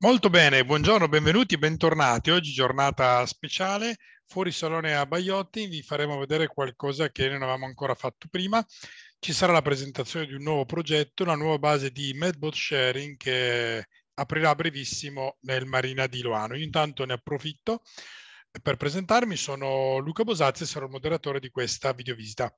Molto bene, buongiorno, benvenuti, bentornati. Oggi giornata speciale, fuori salone a Baiotti, vi faremo vedere qualcosa che non avevamo ancora fatto prima. Ci sarà la presentazione di un nuovo progetto, una nuova base di Medbot Sharing che aprirà brevissimo nel Marina di Loano. Io intanto ne approfitto per presentarmi, sono Luca Bosazzi e sarò il moderatore di questa videovisita.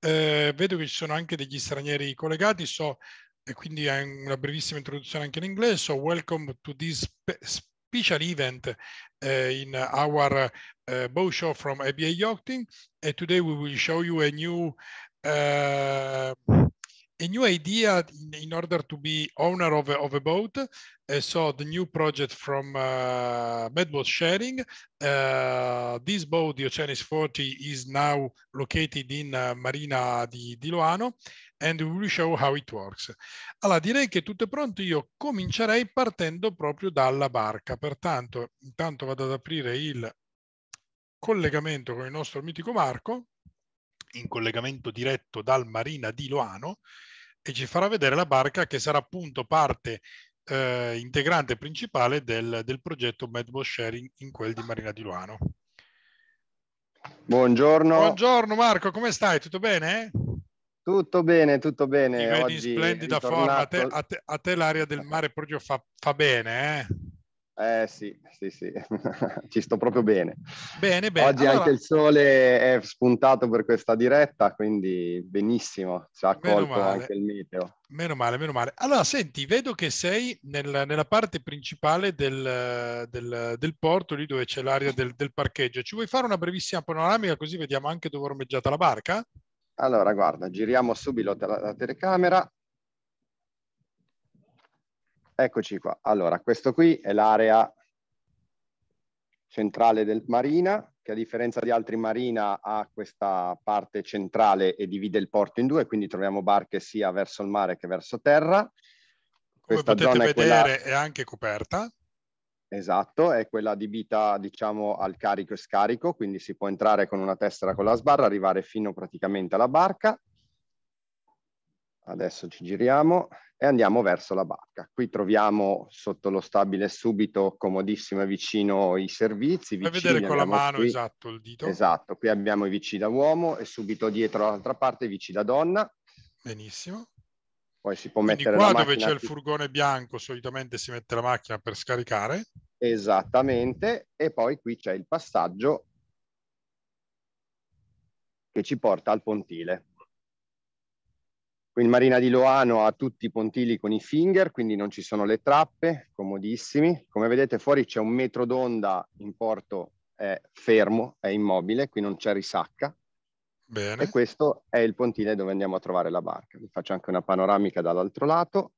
Eh, vedo che ci sono anche degli stranieri collegati, so e quindi una brevissima introduzione anche in inglese. So welcome to this special event uh, in our uh, eh, boat show from ABA Yachting. And today we will show you a new uh, a new idea in, in, order to be owner of a, of a boat. Uh, so the new project from uh, Medboat Sharing. Uh, this boat, the Oceanis 40, is now located in uh, Marina di, di Loano. and we will show how it works. Allora, direi che tutto è pronto, io comincerei partendo proprio dalla barca, pertanto intanto vado ad aprire il collegamento con il nostro mitico Marco, in collegamento diretto dal Marina di Loano, e ci farà vedere la barca che sarà appunto parte eh, integrante principale del, del progetto Medbo Sharing in quel di Marina di Loano. Buongiorno. Buongiorno Marco, come stai? Tutto bene? Eh? Tutto bene, tutto bene. Ti vedi in splendida forma. A te, a, te, a te, l'area del mare proprio fa, fa bene, eh? Eh sì, sì, sì, ci sto proprio bene. Bene, bene. Oggi allora... anche il sole è spuntato per questa diretta, quindi benissimo, ci ha colto anche il meteo. Meno male, meno male. Allora, senti, vedo che sei nel, nella parte principale del, del, del, porto, lì dove c'è l'area del, del parcheggio. Ci vuoi fare una brevissima panoramica così vediamo anche dove è ormeggiata la barca? Allora, guarda, giriamo subito la, telecamera. Eccoci qua. Allora, questo qui è l'area centrale del Marina, che a differenza di altri Marina ha questa parte centrale e divide il porto in due, quindi troviamo barche sia verso il mare che verso terra. Come questa potete vedere quella... è anche coperta. Esatto, è quella adibita diciamo al carico e scarico, quindi si può entrare con una tessera con la sbarra, arrivare fino praticamente alla barca. Adesso ci giriamo e andiamo verso la barca. Qui troviamo sotto lo stabile subito comodissimo e vicino i servizi. Vicini, Fai vedere con la mano qui, esatto il dito. Esatto, qui abbiamo i VC da uomo e subito dietro all'altra parte i VC da donna. Benissimo. Poi si può Quindi mettere qua dove c'è il furgone bianco solitamente si mette la macchina per scaricare. Esattamente, e poi qui c'è il passaggio che ci porta al pontile. qui in Marina di Loano ha tutti i pontili con i finger, quindi non ci sono le trappe, comodissimi. Come vedete fuori c'è un metro d'onda in porto, è fermo, è immobile, qui non c'è risacca. Bene. E questo è il pontile dove andiamo a trovare la barca. Vi faccio anche una panoramica dall'altro lato.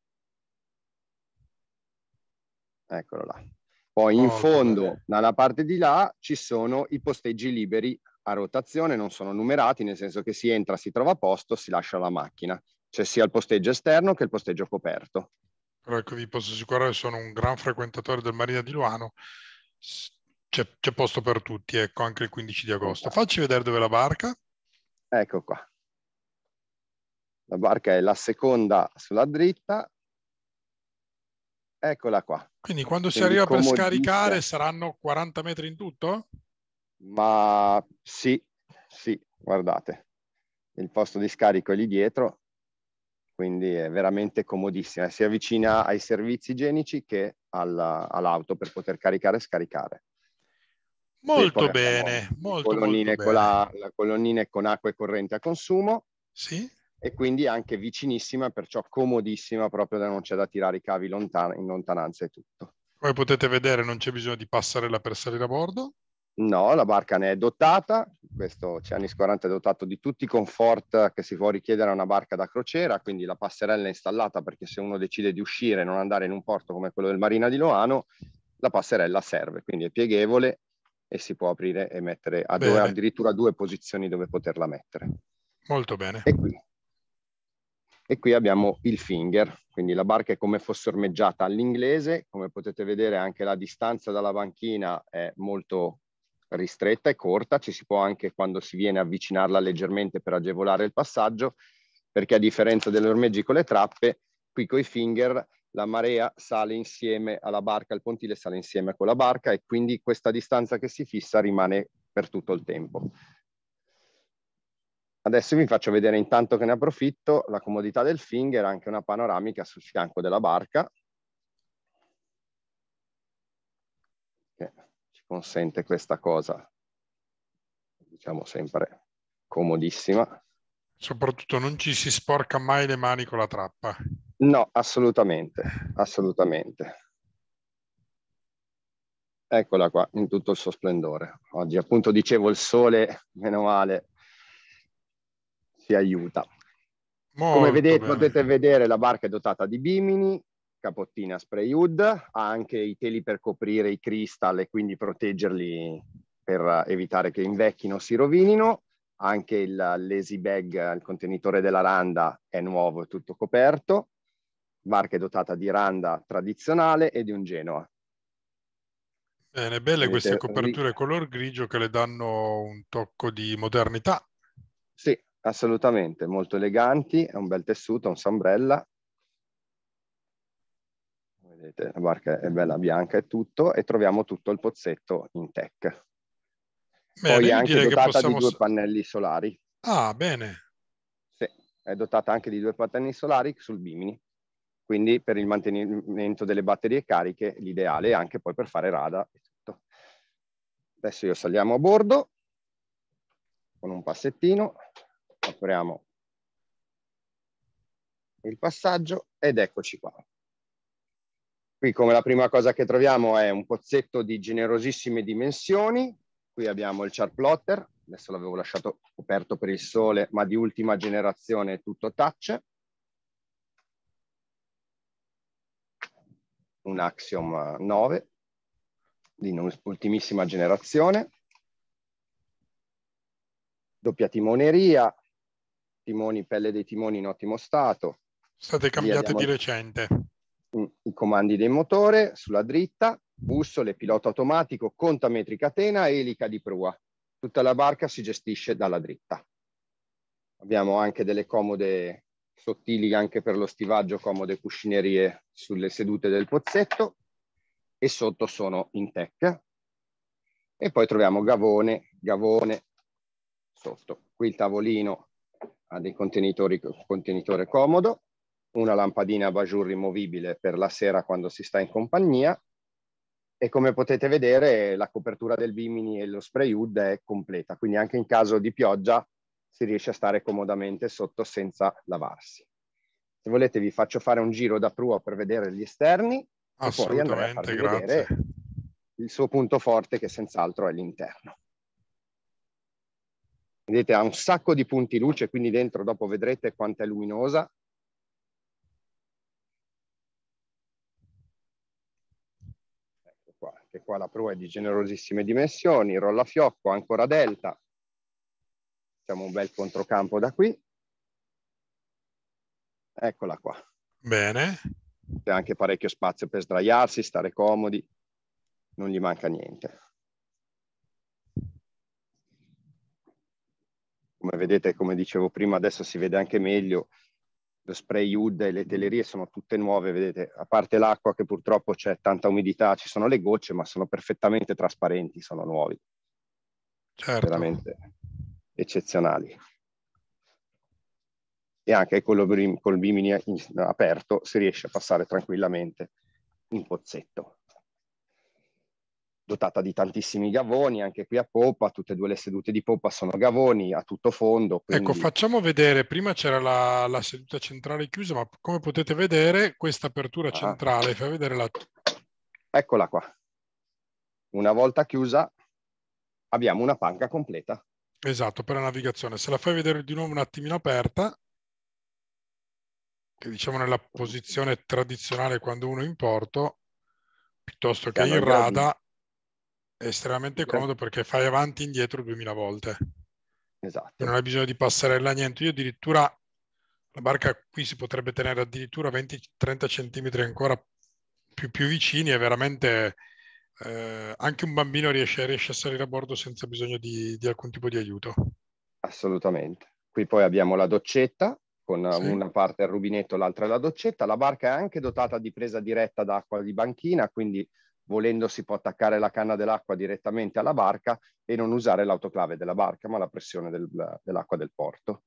Eccolo là. Poi in oh, fondo, bene. dalla parte di là, ci sono i posteggi liberi a rotazione, non sono numerati, nel senso che si entra, si trova posto, si lascia la macchina. C'è sia il posteggio esterno che il posteggio coperto. Però ecco, vi posso assicurare, sono un gran frequentatore del Marina di Luano. C'è, posto per tutti, ecco, anche il 15 di agosto. Esatto. Facci vedere dove è la barca. Ecco qua. La barca è la seconda sulla dritta. Eccola qua. Quindi quando si arriva per scaricare saranno 40 metri in tutto? Ma sì, sì, guardate. Il posto di scarico è lì dietro, quindi è veramente comodissima. Si avvicina ai servizi igienici che all'auto per poter caricare e scaricare. Molto bene, molto, colonnine molto con la, la colonnine con acqua e corrente a consumo. Sì. E quindi anche vicinissima, perciò comodissima proprio da non c'è da tirare i cavi lontan- in lontananza e tutto. Come potete vedere non c'è bisogno di passarella per salire a bordo. No, la barca ne è dotata, questo c'è 40 è dotato di tutti i comfort che si può richiedere a una barca da crociera, quindi la passerella è installata perché se uno decide di uscire e non andare in un porto come quello del Marina di Loano, la passerella serve, quindi è pieghevole e si può aprire e mettere a due, addirittura due posizioni dove poterla mettere. Molto bene. E qui, e qui abbiamo il finger, quindi la barca è come fosse ormeggiata all'inglese, come potete vedere anche la distanza dalla banchina è molto ristretta e corta, ci si può anche quando si viene avvicinarla leggermente per agevolare il passaggio, perché a differenza delle ormeggi con le trappe, qui con i finger la marea sale insieme alla barca, il pontile sale insieme con la barca e quindi questa distanza che si fissa rimane per tutto il tempo. Adesso vi faccio vedere intanto che ne approfitto la comodità del finger, anche una panoramica sul fianco della barca che ci consente questa cosa, diciamo sempre comodissima. Soprattutto non ci si sporca mai le mani con la trappa. No, assolutamente, assolutamente. Eccola qua, in tutto il suo splendore. Oggi appunto dicevo il sole, meno male, ci aiuta. Molto Come vedete, bene. potete vedere la barca è dotata di bimini, capottina spray hood, ha anche i teli per coprire i cristal e quindi proteggerli per evitare che invecchino o si rovinino. Anche il lazy bag, il contenitore della randa è nuovo, e tutto coperto barca è dotata di randa tradizionale e di un Genoa. Bene, belle queste coperture color grigio che le danno un tocco di modernità. Sì, assolutamente, molto eleganti, è un bel tessuto, un sambrella. Vedete, la barca è bella bianca e tutto, e troviamo tutto il pozzetto in tech. Bene, Poi è anche dotata possiamo... di due pannelli solari. Ah, bene. Sì, è dotata anche di due pannelli solari sul bimini. Quindi per il mantenimento delle batterie cariche l'ideale è anche poi per fare rada e tutto. Adesso io saliamo a bordo con un passettino, apriamo il passaggio ed eccoci qua. Qui come la prima cosa che troviamo è un pozzetto di generosissime dimensioni, qui abbiamo il chart plotter, adesso l'avevo lasciato coperto per il sole, ma di ultima generazione tutto touch, un Axiom 9 eh, di ultimissima generazione, doppia timoneria, timoni, pelle dei timoni in ottimo stato. State cambiate di recente. Mm, I comandi del motore sulla dritta, bussole, pilota automatico, contametri catena e elica di prua. Tutta la barca si gestisce dalla dritta. Abbiamo anche delle comode sottili anche per lo stivaggio, comode cuscinerie sulle sedute del pozzetto e sotto sono in tech. E poi troviamo gavone, gavone sotto. Qui il tavolino ha dei contenitori, contenitore comodo, una lampadina a bajur rimovibile per la sera quando si sta in compagnia e come potete vedere la copertura del bimini e lo spray hood è completa, quindi anche in caso di pioggia si riesce a stare comodamente sotto senza lavarsi. Se volete vi faccio fare un giro da prua per vedere gli esterni e poi andrei a farvi grazie. vedere il suo punto forte che senz'altro è l'interno. Vedete, ha un sacco di punti luce, quindi dentro dopo vedrete quanto è luminosa. Ecco qua, che qua la prua è di generosissime dimensioni, rolla fiocco, ancora delta, Facciamo un bel controcampo da qui. Eccola qua. Bene. C'è anche parecchio spazio per sdraiarsi, stare comodi, non gli manca niente. Come vedete, come dicevo prima, adesso si vede anche meglio, lo spray UD e le telerie sono tutte nuove, vedete, a parte l'acqua che purtroppo c'è tanta umidità, ci sono le gocce, ma sono perfettamente trasparenti, sono nuovi. Certo. Veramente eccezionali. E anche col, col bimini aperto si riesce a passare tranquillamente in pozzetto. Dotata di tantissimi gavoni, anche qui a poppa, tutte e due le sedute di poppa sono gavoni a tutto fondo. Quindi... Ecco, facciamo vedere, prima c'era la, la, seduta centrale chiusa, ma come potete vedere questa apertura ah. centrale, vedere la... Eccola qua. Una volta chiusa abbiamo una panca completa. Esatto, per la navigazione. Se la fai vedere di nuovo un attimino aperta, che diciamo nella posizione tradizionale quando uno è in porto, piuttosto che in rada, è estremamente comodo perché fai avanti e indietro duemila volte. Esatto. Non hai bisogno di passerella, niente. Io addirittura, la barca qui si potrebbe tenere addirittura 20-30 centimetri ancora più, più vicini, è veramente eh, anche un bambino riesce, riesce, a salire a bordo senza bisogno di, di, alcun tipo di aiuto. Assolutamente. Qui poi abbiamo la doccetta, con sì. una parte il rubinetto, l'altra la doccetta. La barca è anche dotata di presa diretta d'acqua di banchina, quindi volendo si può attaccare la canna dell'acqua direttamente alla barca e non usare l'autoclave della barca, ma la pressione del, dell'acqua del porto.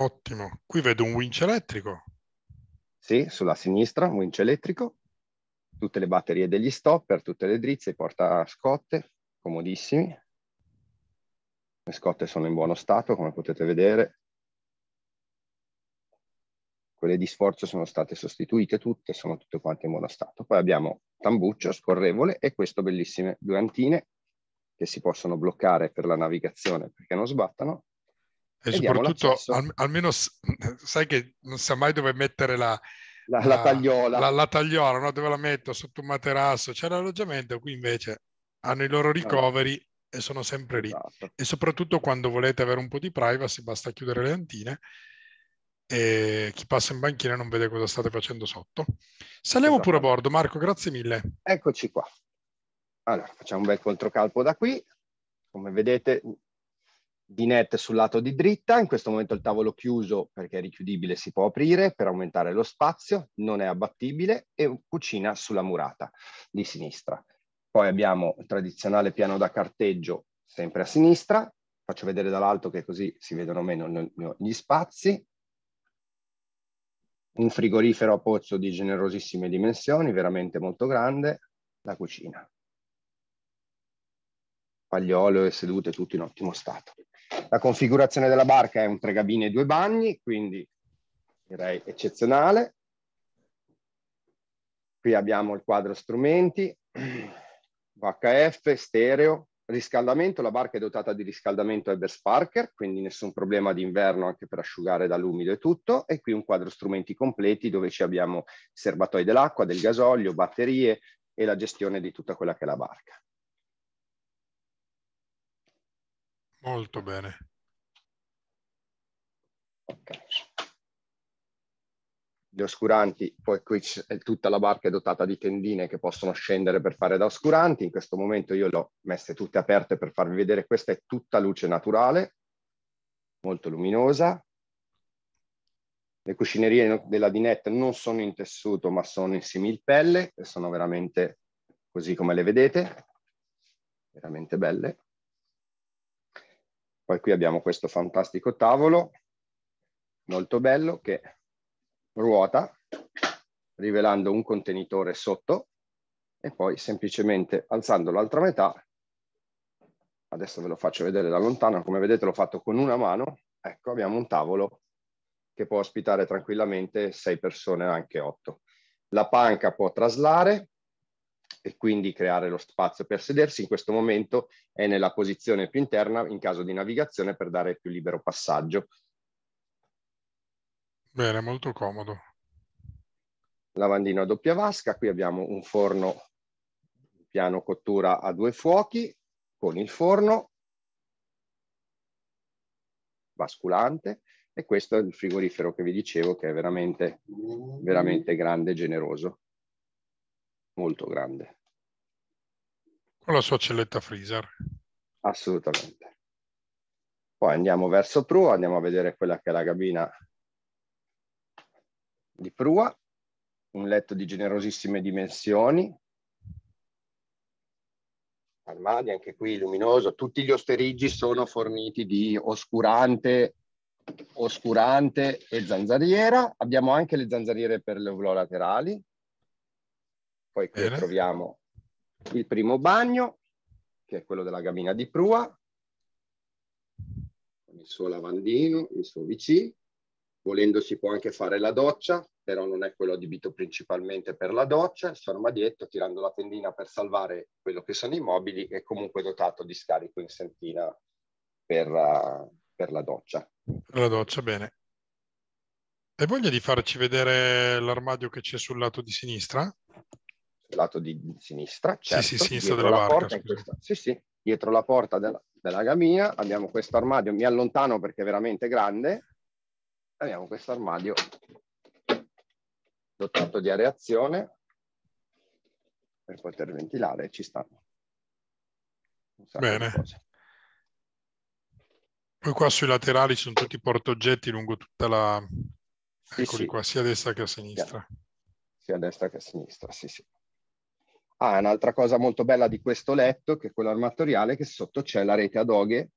Ottimo. Qui vedo un winch elettrico. Sì, sulla sinistra, un winch elettrico tutte le batterie degli stopper, tutte le drizze, porta scotte, comodissimi. Le scotte sono in buono stato, come potete vedere. Quelle di sforzo sono state sostituite tutte, sono tutte quante in buono stato. Poi abbiamo tambuccio, scorrevole e queste bellissime due antine che si possono bloccare per la navigazione perché non sbattano. E, e soprattutto, al, almeno sai che non sa mai dove mettere la, la, la tagliola. La, la tagliola, no? dove la metto? Sotto un materasso. c'è l'alloggiamento, qui invece hanno i loro certo. ricoveri ah. e sono sempre lì. Esatto. E soprattutto quando volete avere un po' di privacy basta chiudere le lantine e chi passa in banchina non vede cosa state facendo sotto. Saliamo esatto. pure a bordo, Marco, grazie mille. Eccoci qua. Allora, facciamo un bel controcalpo da qui. Come vedete, di net sul lato di dritta, in questo momento il tavolo chiuso perché è richiudibile si può aprire per aumentare lo spazio, non è abbattibile e cucina sulla murata di sinistra. Poi abbiamo il tradizionale piano da carteggio sempre a sinistra, faccio vedere dall'alto che così si vedono meno gli spazi, un frigorifero a pozzo di generosissime dimensioni, veramente molto grande, la cucina. Pagliolo e sedute tutto in ottimo stato. La configurazione della barca è un tre cabine e due bagni, quindi direi eccezionale. Qui abbiamo il quadro strumenti, VHF, stereo, riscaldamento. La barca è dotata di riscaldamento Eber Sparker, quindi nessun problema d'inverno anche per asciugare dall'umido e tutto. E qui un quadro strumenti completi dove ci abbiamo serbatoi dell'acqua, del gasolio, batterie e la gestione di tutta quella che è la barca. Molto bene. Ok. Gli oscuranti, poi qui è tutta la barca è dotata di tendine che possono scendere per fare da oscuranti, in questo momento io le ho messe tutte aperte per farvi vedere, questa è tutta luce naturale, molto luminosa. Le cuscinerie della dinette non sono in tessuto ma sono in similpelle e sono veramente così come le vedete, veramente belle. Poi qui abbiamo questo fantastico tavolo, molto bello, che ruota, rivelando un contenitore sotto, e poi semplicemente alzando l'altra metà, adesso ve lo faccio vedere da lontano, come vedete l'ho fatto con una mano, ecco abbiamo un tavolo che può ospitare tranquillamente sei persone, anche otto. La panca può traslare, e quindi creare lo spazio per sedersi. In questo momento è nella posizione più interna in caso di navigazione per dare più libero passaggio. Bene, molto comodo. Lavandino a doppia vasca, qui abbiamo un forno piano cottura a due fuochi con il forno basculante e questo è il frigorifero che vi dicevo che è veramente, veramente grande e generoso molto grande con la sua celletta freezer. Assolutamente. Poi andiamo verso prua, andiamo a vedere quella che è la cabina di prua, un letto di generosissime dimensioni, armadi anche qui luminoso, tutti gli osteriggi sono forniti di oscurante, oscurante e zanzariera, abbiamo anche le zanzariere per le laterali, poi qui troviamo il primo bagno, che è quello della cabina di prua, con il suo lavandino, il suo WC. Volendo si può anche fare la doccia, però non è quello adibito principalmente per la doccia, il suo armadietto, tirando la tendina per salvare quello che sono i mobili, è comunque dotato di scarico in sentina per, eh, per la doccia. Per la doccia, bene. Hai voglia di farci vedere l'armadio che c'è sul lato di sinistra? lato di sinistra, certo, sì, sì, certo, sinistra della barca, porta, questa, sì, sì, dietro la porta della, della gamia abbiamo questo armadio, mi allontano perché è veramente grande, abbiamo questo armadio dotato di areazione per poter ventilare, ci stanno. Bene. Poi qua sui laterali ci sono tutti i portoggetti lungo tutta la... Eccoli sì, qua, sia a destra che a sinistra. Sia a destra che a sinistra, sì sì. Ah, un'altra cosa molto bella di questo letto, che è quello armatoriale, che sotto c'è la rete ad oghe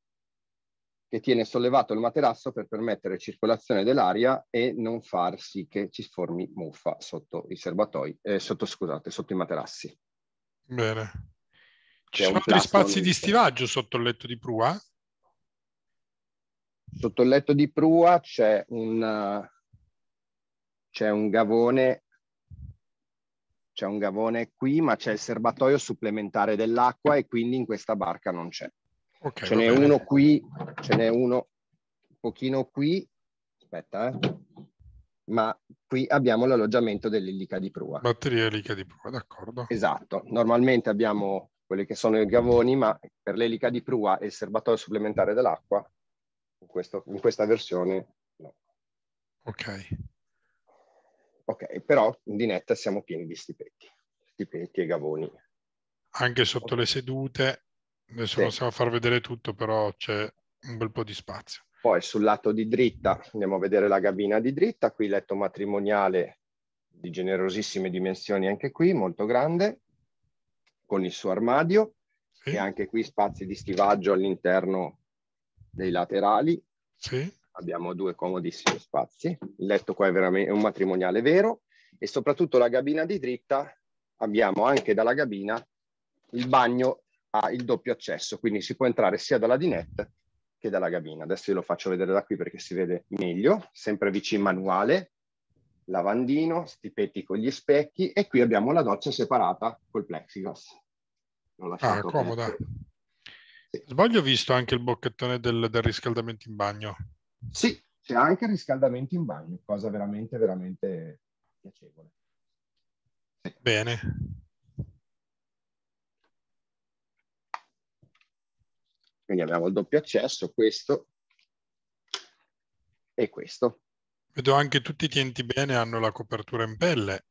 che tiene sollevato il materasso per permettere circolazione dell'aria e non far sì che ci formi muffa sotto i serbatoi, eh, sotto, scusate, sotto i materassi. Bene. Ci sono altri spazi di stivaggio sotto il letto di prua? Sotto il letto di prua c'è un, c'è un gavone c'è un gavone qui, ma c'è il serbatoio supplementare dell'acqua e quindi in questa barca non c'è. Okay, ce n'è bene. uno qui, ce n'è uno un pochino qui, aspetta, eh. ma qui abbiamo l'alloggiamento dell'elica di prua. Batteria elica di prua, d'accordo. Esatto, normalmente abbiamo quelli che sono i gavoni, ma per l'elica di prua e il serbatoio supplementare dell'acqua, in, questo, in questa versione no. Ok. Ok, però di netta siamo pieni di stipendi, stipendi e gavoni. Anche sotto le sedute, adesso sì. possiamo far vedere tutto, però c'è un bel po' di spazio. Poi sul lato di dritta andiamo a vedere la gabina di dritta, qui letto matrimoniale di generosissime dimensioni anche qui, molto grande, con il suo armadio sì. e anche qui spazi di stivaggio all'interno dei laterali. Sì abbiamo due comodissimi spazi, il letto qua è veramente un matrimoniale vero e soprattutto la gabina di dritta, abbiamo anche dalla gabina il bagno ha il doppio accesso, quindi si può entrare sia dalla dinette che dalla gabina. Adesso io lo faccio vedere da qui perché si vede meglio, sempre vicino manuale, lavandino, stipetti con gli specchi e qui abbiamo la doccia separata col plexiglass. Ah, comoda. Sì. Sbaglio, visto anche il bocchettone del, del riscaldamento in bagno. Sì, c'è anche il riscaldamento in bagno, cosa veramente, veramente piacevole. Sì. Bene. Quindi abbiamo il doppio accesso, questo e questo. Vedo anche tutti i tienti bene hanno la copertura in pelle.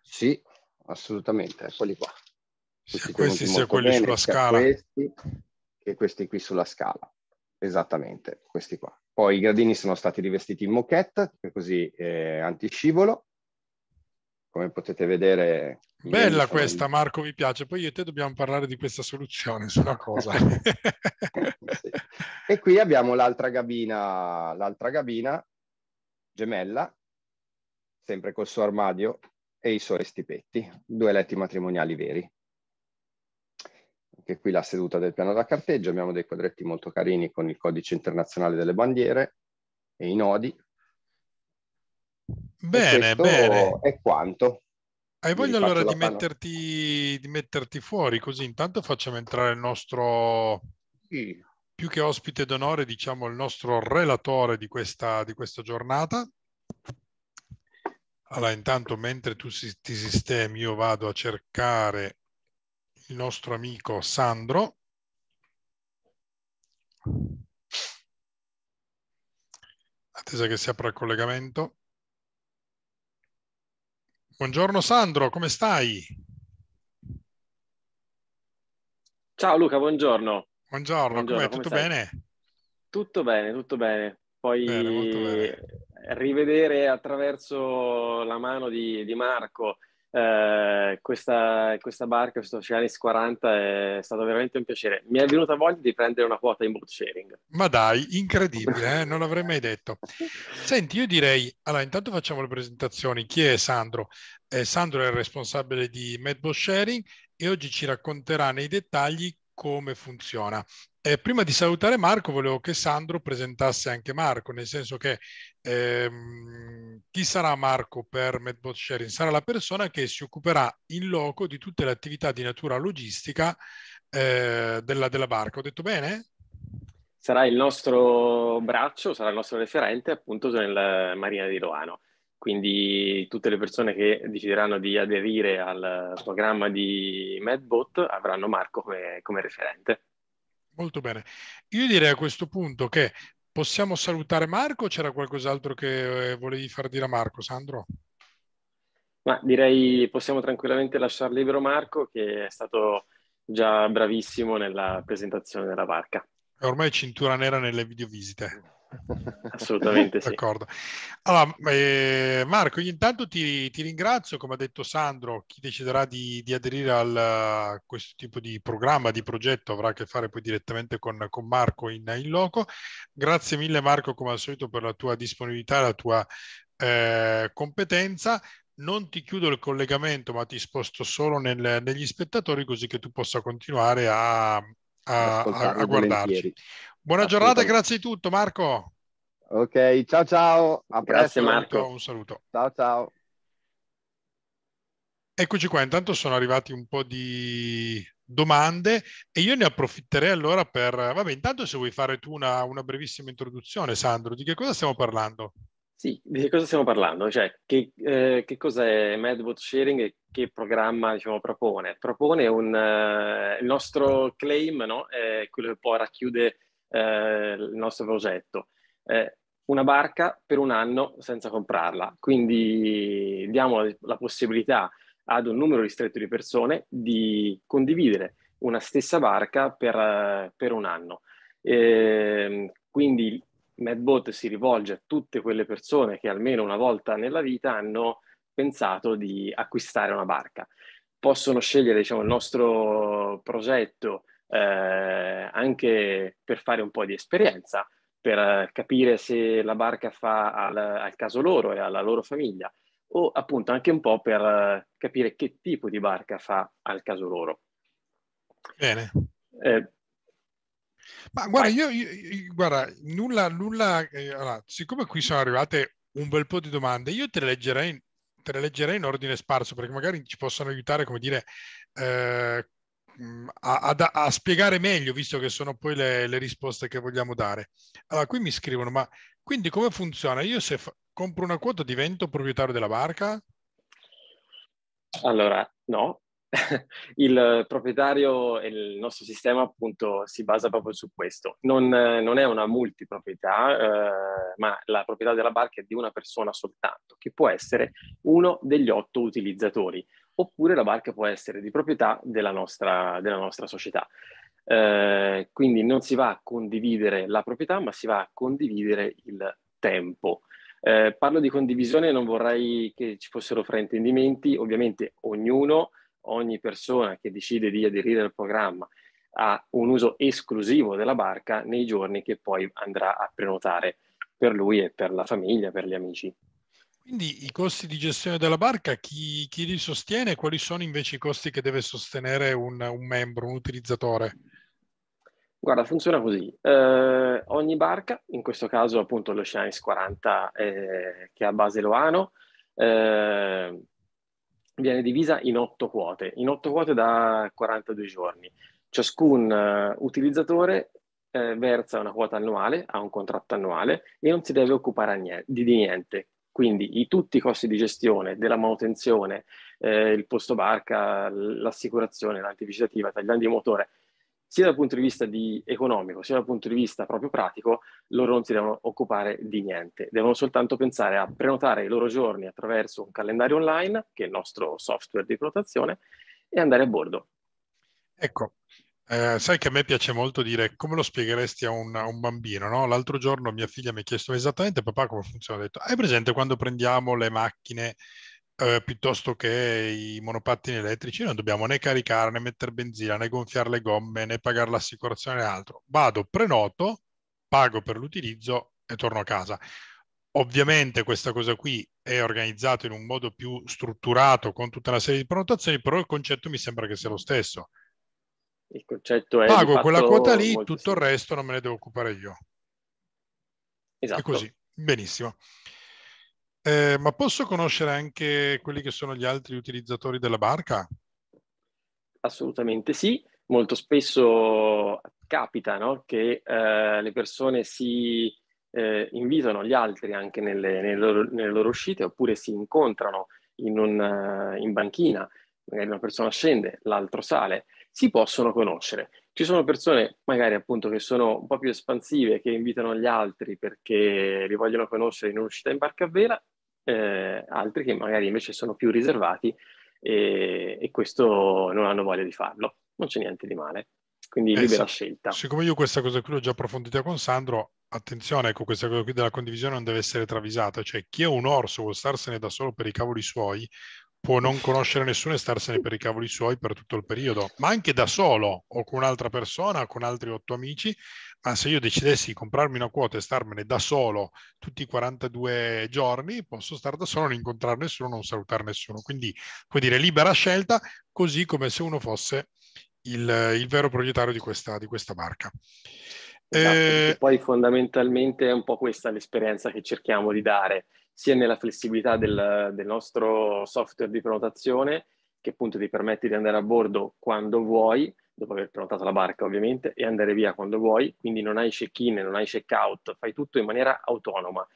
Sì, assolutamente, eccoli qua. Questi sia questi sia quelli bene, sulla sia scala. Questi e questi qui sulla scala. Esattamente, questi qua. Poi i gradini sono stati rivestiti in moquette, così eh, antiscivolo. Come potete vedere... Bella questa, in... Marco, mi piace. Poi io e te dobbiamo parlare di questa soluzione su una cosa. sì. E qui abbiamo l'altra gabina, l'altra gabina gemella, sempre col suo armadio e i suoi stipetti, due letti matrimoniali veri anche qui la seduta del piano da carteggio, abbiamo dei quadretti molto carini con il codice internazionale delle bandiere e i nodi. Bene, bene. È quanto. Hai voglia allora di metterti, di metterti, fuori così intanto facciamo entrare il nostro, sì. più che ospite d'onore, diciamo il nostro relatore di questa, di questa giornata. Allora intanto mentre tu si, ti sistemi io vado a cercare il nostro amico Sandro. Attesa che si apra il collegamento. Buongiorno Sandro, come stai? Ciao Luca, buongiorno. Buongiorno, buongiorno tutto stai? bene? Tutto bene, tutto bene. Poi bene, bene. rivedere attraverso la mano di, di Marco eh, questa, questa, barca, questo Oceanis 40 è stato veramente un piacere. Mi è venuta voglia di prendere una quota in boot sharing. Ma dai, incredibile, eh? non l'avrei mai detto. Senti, io direi, allora intanto facciamo le presentazioni. Chi è Sandro? Eh, Sandro è il responsabile di Medboat Sharing e oggi ci racconterà nei dettagli come funziona. Eh, prima di salutare Marco, volevo che Sandro presentasse anche Marco, nel senso che ehm, chi sarà Marco per MedBot Sharing? Sarà la persona che si occuperà in loco di tutte le attività di natura logistica eh, della, della barca. Ho detto bene? Sarà il nostro braccio, sarà il nostro referente appunto nel Marina di Loano. Quindi tutte le persone che decideranno di aderire al programma di MedBot avranno Marco come, come referente. Molto bene. Io direi a questo punto che possiamo salutare Marco. o C'era qualcos'altro che eh, volevi far dire a Marco, Sandro? Ma direi possiamo tranquillamente lasciare libero Marco che è stato già bravissimo nella presentazione della barca. ormai cintura nera nelle videovisite. Assolutamente sì. D'accordo. Allora, eh, Marco, intanto ti, ti, ringrazio, come ha detto Sandro, chi deciderà di, di aderire al, a questo tipo di programma, di progetto, avrà a che fare poi direttamente con, con Marco in, in, loco. Grazie mille Marco, come al solito, per la tua disponibilità, la tua eh, competenza non ti chiudo il collegamento, ma ti sposto solo nel, negli spettatori così che tu possa continuare a, a, a, a guardarci. Volentieri. Buona giornata, grazie di tutto Marco. Ok, ciao ciao, a presto. Marco. Un saluto. Ciao ciao. Eccoci qua, intanto sono arrivati un po' di domande e io ne approfitterei allora per... Vabbè, intanto se vuoi fare tu una, una brevissima introduzione, Sandro, di che cosa stiamo parlando? Sì, di che cosa stiamo parlando? Cioè, che, eh, che cos'è MadBot Sharing e che programma diciamo, propone? Propone un, eh, il nostro claim, no? eh, quello che poi racchiude eh, il nostro progetto. Eh, una barca per un anno senza comprarla, quindi diamo la, la possibilità ad un numero ristretto di persone di condividere una stessa barca per, eh, per un anno. Eh, quindi MadBot si rivolge a tutte quelle persone che almeno una volta nella vita hanno pensato di acquistare una barca. Possono scegliere diciamo, il nostro progetto eh, anche per fare un po' di esperienza, per eh, capire se la barca fa al, al caso loro e alla loro famiglia, o appunto anche un po' per eh, capire che tipo di barca fa al caso loro. Bene. Eh, ma guarda, io, io, guarda, nulla, nulla, eh, allora, siccome qui sono arrivate un bel po' di domande, io te le leggerei, te le leggerei in ordine sparso perché magari ci possono aiutare, come dire, eh, Mm, a, a, a, spiegare meglio, visto che sono poi le, le, risposte che vogliamo dare. Allora, qui mi scrivono, ma quindi come funziona? Io se fa, compro una quota divento proprietario della barca? Allora, no. Il proprietario e il nostro sistema appunto si basa proprio su questo. Non, non è una multiproprietà, eh, ma la proprietà della barca è di una persona soltanto, che può essere uno degli otto utilizzatori oppure la barca può essere di proprietà della nostra, della nostra società. Eh, quindi non si va a condividere la proprietà, ma si va a condividere il tempo. Eh, parlo di condivisione, non vorrei che ci fossero fraintendimenti, ovviamente ognuno, ogni persona che decide di aderire al programma ha un uso esclusivo della barca nei giorni che poi andrà a prenotare per lui e per la famiglia, per gli amici. Quindi i costi di gestione della barca, chi, chi li sostiene? Quali sono invece i costi che deve sostenere un, un membro, un utilizzatore? Guarda, funziona così. Eh, ogni barca, in questo caso appunto lo l'Oceanis 40 eh, che ha base Loano, eh, viene divisa in otto quote, in otto quote da 42 giorni. Ciascun eh, utilizzatore eh, versa una quota annuale, ha un contratto annuale e non si deve occupare niente, di niente. Quindi i, tutti i costi di gestione, della manutenzione, eh, il posto barca, l'assicurazione, l'antivegetativa, tagliando di motore, sia dal punto di vista di economico, sia dal punto di vista proprio pratico, loro non si devono occupare di niente, devono soltanto pensare a prenotare i loro giorni attraverso un calendario online, che è il nostro software di prenotazione, e andare a bordo. Ecco, eh, sai che a me piace molto dire come lo spiegheresti a un, a un bambino, no? L'altro giorno mia figlia mi ha chiesto esattamente papà come funziona, ha detto, hai presente quando prendiamo le macchine eh, piuttosto che i monopattini elettrici, non dobbiamo né caricare né mettere benzina né gonfiare le gomme né pagare l'assicurazione e altro. Vado, prenoto, pago per l'utilizzo e torno a casa. Ovviamente questa cosa qui è organizzata in un modo più strutturato con tutta una serie di prenotazioni, però il concetto mi sembra che sia lo stesso il concetto è... Pago quella quota lì, tutto simile. il resto non me ne devo occupare io. Esatto. È così, benissimo. Eh, ma posso conoscere anche quelli che sono gli altri utilizzatori della barca? Assolutamente sì. Molto spesso capita no? che eh, le persone si eh, invitano gli altri anche nelle, nelle, loro, nelle, loro, uscite oppure si incontrano in, un, eh, in banchina, magari una persona scende, l'altro sale si possono conoscere. Ci sono persone magari appunto che sono un po' più espansive, che invitano gli altri perché li vogliono conoscere in un'uscita in barca a vela, eh, altri che magari invece sono più riservati e, e, questo non hanno voglia di farlo. Non c'è niente di male. Quindi eh, libera sì. scelta. Siccome io questa cosa qui l'ho già approfondita con Sandro, attenzione, ecco, questa cosa qui della condivisione non deve essere travisata, cioè chi è un orso vuol starsene da solo per i cavoli suoi, può non conoscere nessuno e starsene per i cavoli suoi per tutto il periodo, ma anche da solo o con un'altra persona, o con altri otto amici, ma se io decidessi di comprarmi una quota e starmene da solo tutti i 42 giorni, posso stare da solo, non incontrare nessuno, non salutare nessuno. Quindi puoi dire libera scelta, così come se uno fosse il, il vero proprietario di questa, di questa barca. Esatto, eh, poi fondamentalmente è un po' questa l'esperienza che cerchiamo di dare sia nella flessibilità del, del nostro software di prenotazione, che appunto ti permette di andare a bordo quando vuoi, dopo aver prenotato la barca ovviamente, e andare via quando vuoi, quindi non hai check-in, non hai check-out, fai tutto in maniera autonoma.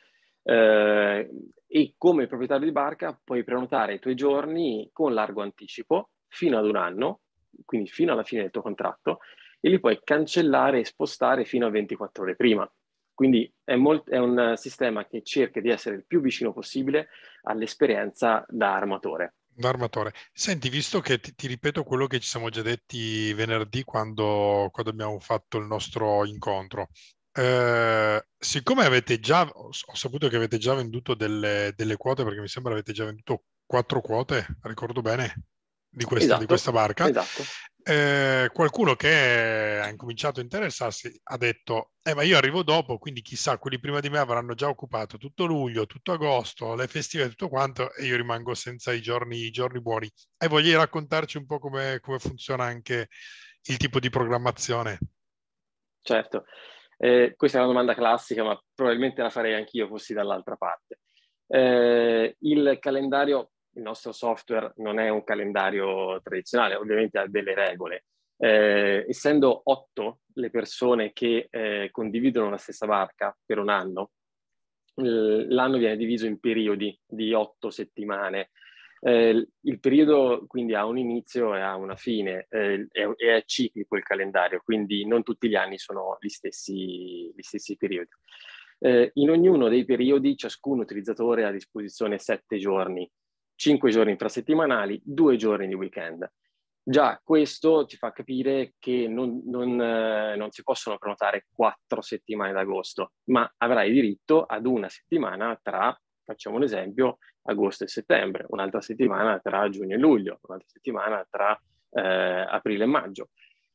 Eh, e come proprietario di barca puoi prenotare i tuoi giorni con largo anticipo fino ad un anno, quindi fino alla fine del tuo contratto, e li puoi cancellare e spostare fino a 24 ore prima. Quindi è, molt- è, un sistema che cerca di essere il più vicino possibile all'esperienza da armatore. Da armatore. Senti, visto che ti, ti ripeto quello che ci siamo già detti venerdì quando, quando abbiamo fatto il nostro incontro, Uh, siccome avete già, ho saputo che avete già venduto delle, delle, quote, perché mi sembra avete già venduto quattro quote, ricordo bene di questa, esatto, di questa barca. Esatto. Eh, qualcuno che ha incominciato a interessarsi ha detto, eh, ma io arrivo dopo, quindi chissà, quelli prima di me avranno già occupato tutto luglio, tutto agosto, le festive, e tutto quanto, e io rimango senza i giorni, i giorni buoni. E eh, voglio raccontarci un po' come, come, funziona anche il tipo di programmazione? Certo, eh, questa è una domanda classica, ma probabilmente la farei anch'io fossi dall'altra parte. Eh, il calendario il nostro software non è un calendario tradizionale, ovviamente ha delle regole. Eh, essendo otto le persone che eh, condividono la stessa barca per un anno, l'anno viene diviso in periodi di otto settimane. Eh, il periodo quindi ha un inizio e ha una fine, eh, è, è, ciclico il calendario, quindi non tutti gli anni sono gli stessi, gli stessi periodi. Eh, in ognuno dei periodi ciascun utilizzatore ha a disposizione sette giorni 5 giorni infrasettimanali, 2 giorni di weekend. Già questo ti fa capire che non, non, eh, non si possono prenotare 4 settimane d'agosto, ma avrai diritto ad una settimana tra, facciamo un esempio, agosto e settembre, un'altra settimana tra giugno e luglio, un'altra settimana tra eh, aprile e maggio.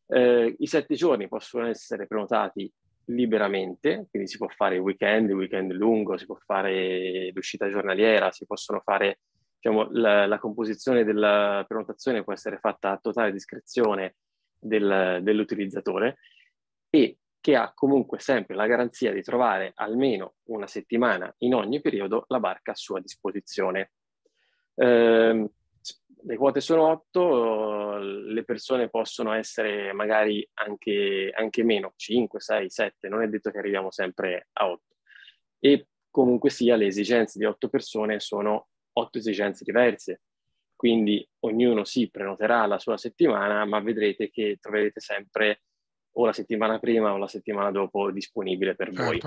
Eh, I sette giorni possono essere prenotati liberamente, quindi si può fare il weekend, il weekend lungo, si può fare l'uscita giornaliera, si possono fare diciamo, la, la, composizione della prenotazione può essere fatta a totale discrezione del, dell'utilizzatore e che ha comunque sempre la garanzia di trovare almeno una settimana in ogni periodo la barca a sua disposizione. Eh, le quote sono 8, le persone possono essere magari anche, anche, meno, 5, 6, 7, non è detto che arriviamo sempre a 8. E comunque sia, le esigenze di 8 persone sono otto esigenze diverse. Quindi ognuno si prenoterà la sua settimana, ma vedrete che troverete sempre o la settimana prima o la settimana dopo disponibile per certo. voi.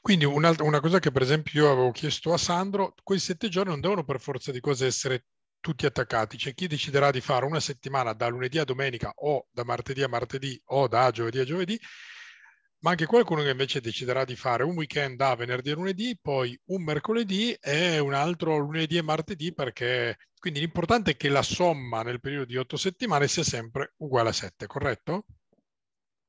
Quindi una cosa che per esempio io avevo chiesto a Sandro, quei sette giorni non devono per forza di cose essere tutti attaccati, c'è chi deciderà di fare una settimana da lunedì a domenica o da martedì a martedì o da giovedì a giovedì ma anche qualcuno che invece deciderà di fare un weekend a venerdì e lunedì, poi un mercoledì e un altro lunedì e martedì, perché quindi l'importante è che la somma nel periodo di otto settimane sia sempre uguale a 7, corretto?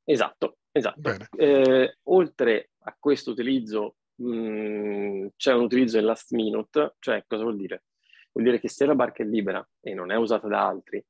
Esatto, esatto. Eh, oltre a questo utilizzo mh, mm, c'è un utilizzo in last minute, cioè cosa vuol dire? Vuol dire che se la barca è libera e non è usata da altri,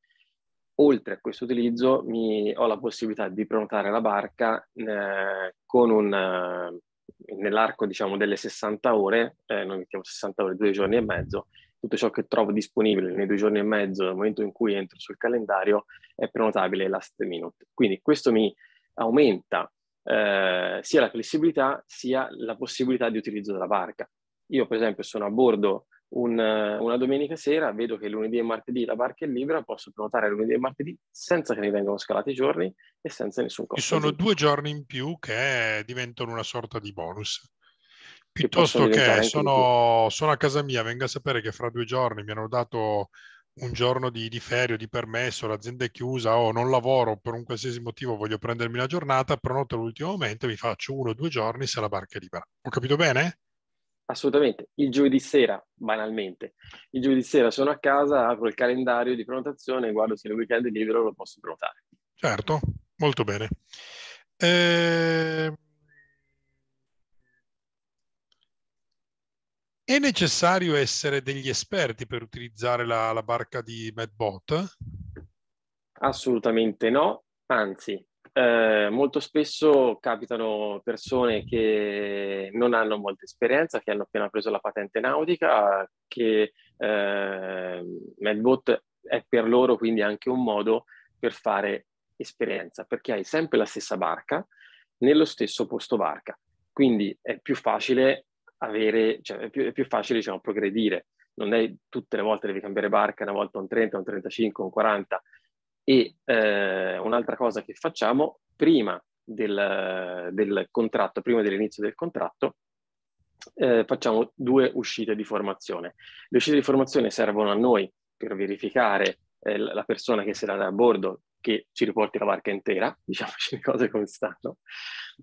oltre a questo utilizzo mi, ho la possibilità di prenotare la barca eh, con un, eh, nell'arco diciamo, delle 60 ore, eh, noi mettiamo 60 ore, due giorni e mezzo, tutto ciò che trovo disponibile nei due giorni e mezzo dal momento in cui entro sul calendario è prenotabile last minute. Quindi questo mi aumenta eh, sia la flessibilità sia la possibilità di utilizzo della barca. Io per esempio sono a bordo un, eh, una domenica sera, vedo che lunedì e martedì la barca è libera, posso prenotare lunedì e martedì senza che mi vengano scalati i giorni e senza nessun costo. Ci sono due giorni in più che diventano una sorta di bonus. Piuttosto che, che sono, sono, a casa mia, venga a sapere che fra due giorni mi hanno dato un giorno di, di ferio, di permesso, l'azienda è chiusa o oh, non lavoro per un qualsiasi motivo, voglio prendermi la giornata, prenoto all'ultimo momento, e mi faccio uno o due giorni se la barca è libera. Ho capito bene? Assolutamente, il giovedì sera, banalmente, il giovedì sera sono a casa, apro il calendario di prenotazione e guardo se il weekend è libero lo posso prenotare. Certo, molto bene. Eh... È necessario essere degli esperti per utilizzare la, la barca di MedBot? Assolutamente no, anzi, eh, molto spesso capitano persone che non hanno molta esperienza, che hanno appena preso la patente nautica, che eh, MedBot è per loro quindi anche un modo per fare esperienza, perché hai sempre la stessa barca nello stesso posto barca. Quindi è più facile avere, cioè è più, è più facile diciamo, progredire. Non è tutte le volte devi cambiare barca, una volta un 30, un 35, un 40, e eh, un'altra cosa che facciamo, prima del, del contratto, prima dell'inizio del contratto, eh, facciamo due uscite di formazione. Le uscite di formazione servono a noi per verificare eh, la persona che sarà a bordo che ci riporti la barca intera, diciamoci le cose come stanno,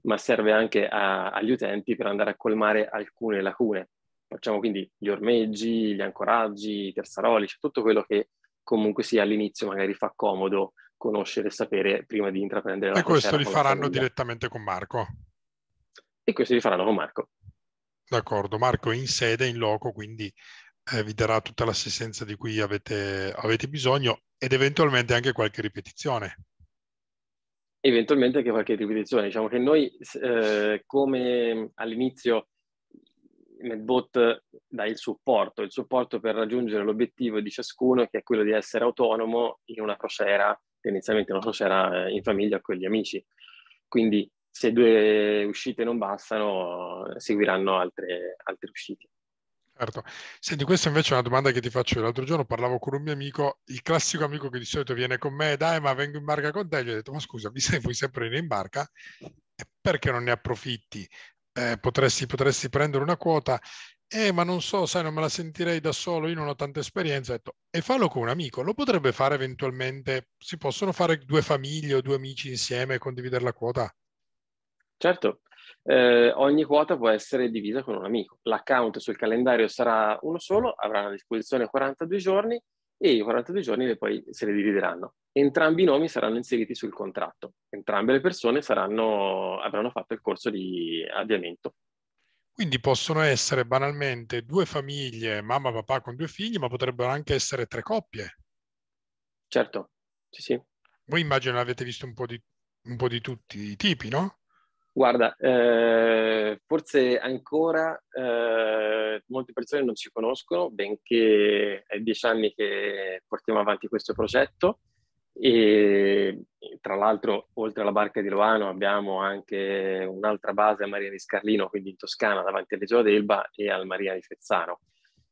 ma serve anche a, agli utenti per andare a colmare alcune lacune. Facciamo quindi gli ormeggi, gli ancoraggi, i terzaroli, cioè tutto quello che comunque sia all'inizio magari fa comodo conoscere e sapere prima di intraprendere la e questo li faranno direttamente con Marco e questo li faranno con Marco d'accordo Marco è in sede in loco quindi eh, vi darà tutta l'assistenza di cui avete, avete bisogno ed eventualmente anche qualche ripetizione eventualmente anche qualche ripetizione diciamo che noi eh, come all'inizio NetBot dà il supporto, il supporto per raggiungere l'obiettivo di ciascuno che è quello di essere autonomo in una crociera, tendenzialmente una crociera eh, in famiglia con gli amici. Quindi se due uscite non bastano, seguiranno altre, altre uscite. Certo. Senti, questa invece è una domanda che ti faccio. L'altro giorno parlavo con un mio amico, il classico amico che di solito viene con me, dai, ma vengo in barca con te. Gli ho detto, ma scusa, mi segui sempre in barca? perché non ne approfitti eh, potresti, potresti, prendere una quota, eh, ma non so, sai, non me la sentirei da solo, io non ho tanta esperienza, detto, e fallo con un amico, lo potrebbe fare eventualmente, si possono fare due famiglie o due amici insieme e condividere la quota? Certo, eh, ogni quota può essere divisa con un amico. L'account sul calendario sarà uno solo, avrà a disposizione 42 giorni e i 42 giorni poi se ne divideranno. Entrambi i nomi saranno inseriti sul contratto, entrambe le persone saranno, avranno fatto il corso di avviamento. Quindi possono essere banalmente due famiglie, mamma e papà con due figli, ma potrebbero anche essere tre coppie. Certo, sì, sì. Voi immagino avete visto un po' di, un po di tutti i tipi, no? Guarda, eh, forse ancora eh, molte persone non ci conoscono, benché è dieci anni che portiamo avanti questo progetto e tra l'altro oltre alla barca di Loano abbiamo anche un'altra base a Maria di Scarlino, quindi in Toscana, davanti all'Isola d'Elba e al Maria di Fezzano,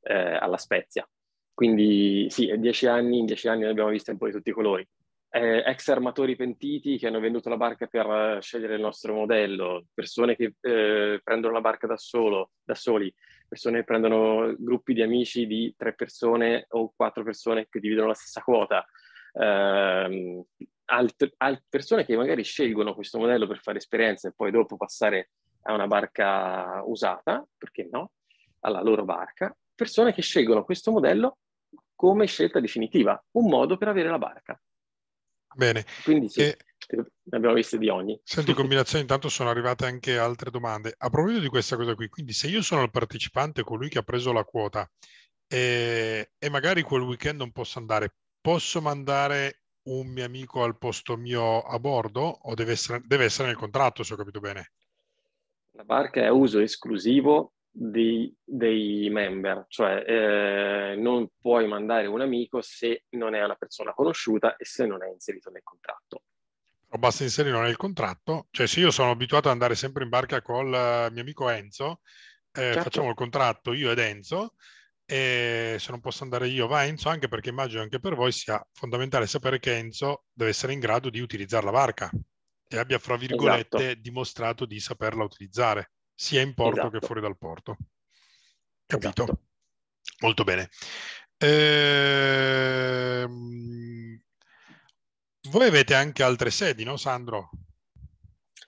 eh, alla Spezia. Quindi sì, dieci anni, in dieci anni ne abbiamo visto un po' di tutti i colori eh, ex armatori pentiti che hanno venduto la barca per eh, scegliere il nostro modello, persone che eh, prendono la barca da, solo, da soli, persone che prendono gruppi di amici di tre persone o quattro persone che dividono la stessa quota, eh, alt- alt- persone che magari scelgono questo modello per fare esperienza e poi dopo passare a una barca usata, perché no, alla loro barca, persone che scelgono questo modello come scelta definitiva, un modo per avere la barca. Bene. Quindi sì. E... Ne abbiamo viste di ogni. Senti, combinazione intanto sono arrivate anche altre domande. A proposito di questa cosa qui, quindi se io sono il partecipante, colui che ha preso la quota e, eh, e magari quel weekend non posso andare, posso mandare un mio amico al posto mio a bordo o deve essere, deve essere nel contratto, se ho capito bene? La barca è a uso esclusivo di, dei member, cioè eh, non puoi mandare un amico se non è una persona conosciuta e se non è inserito nel contratto. O basta inserirlo nel contratto, cioè se io sono abituato ad andare sempre in barca col uh, mio amico Enzo, eh, certo. facciamo il contratto io ed Enzo, e se non posso andare io va Enzo, anche perché immagino anche per voi sia fondamentale sapere che Enzo deve essere in grado di utilizzare la barca e abbia, fra virgolette, esatto. dimostrato di saperla utilizzare sia in porto esatto. che fuori dal porto. Capito? Esatto. Molto bene. Ehm... Voi avete anche altre sedi, no Sandro?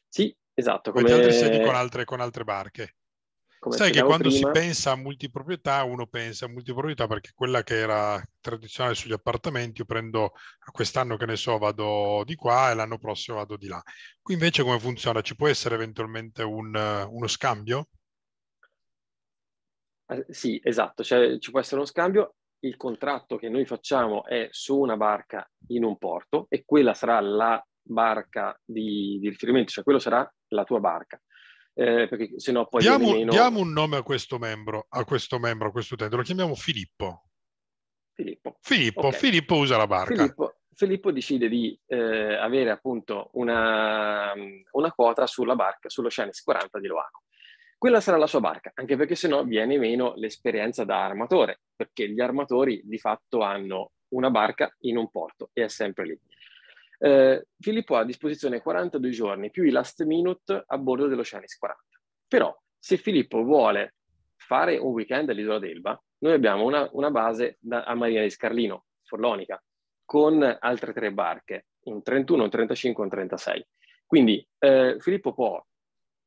Sì, esatto. Come... Avete altre sedi con altre, con altre barche? Come Sai che quando prima... si pensa a multiproprietà, uno pensa a multiproprietà perché quella che era tradizionale sugli appartamenti, io prendo ah, quest'anno che ne so, vado di qua e l'anno prossimo vado di là. Qui invece come funziona? Ci può essere eventualmente un, uno scambio? Eh, sì, esatto, cioè, ci può essere uno scambio. Il contratto che noi facciamo è su una barca in un porto e quella sarà la barca di, di riferimento, cioè quella sarà la tua barca eh, perché sennò poi diamo, meno... diamo un nome a questo membro, a questo membro, a questo utente, lo chiamiamo Filippo. Filippo. Filippo, okay. Filippo usa la barca. Filippo, Filippo decide di eh, avere appunto una, una, quota sulla barca, sullo sull'Oceanis 40 di Loaco. Quella sarà la sua barca, anche perché sennò viene meno l'esperienza da armatore, perché gli armatori di fatto hanno una barca in un porto e è sempre lì eh, Filippo ha a disposizione 42 giorni più i last minute a bordo dell'Oceanis 40. Però se Filippo vuole fare un weekend all'isola d'Elba, noi abbiamo una, una base da, a Marina di Scarlino, Forlonica, con altre tre barche, un 31, un 35 un 36. Quindi eh, Filippo può,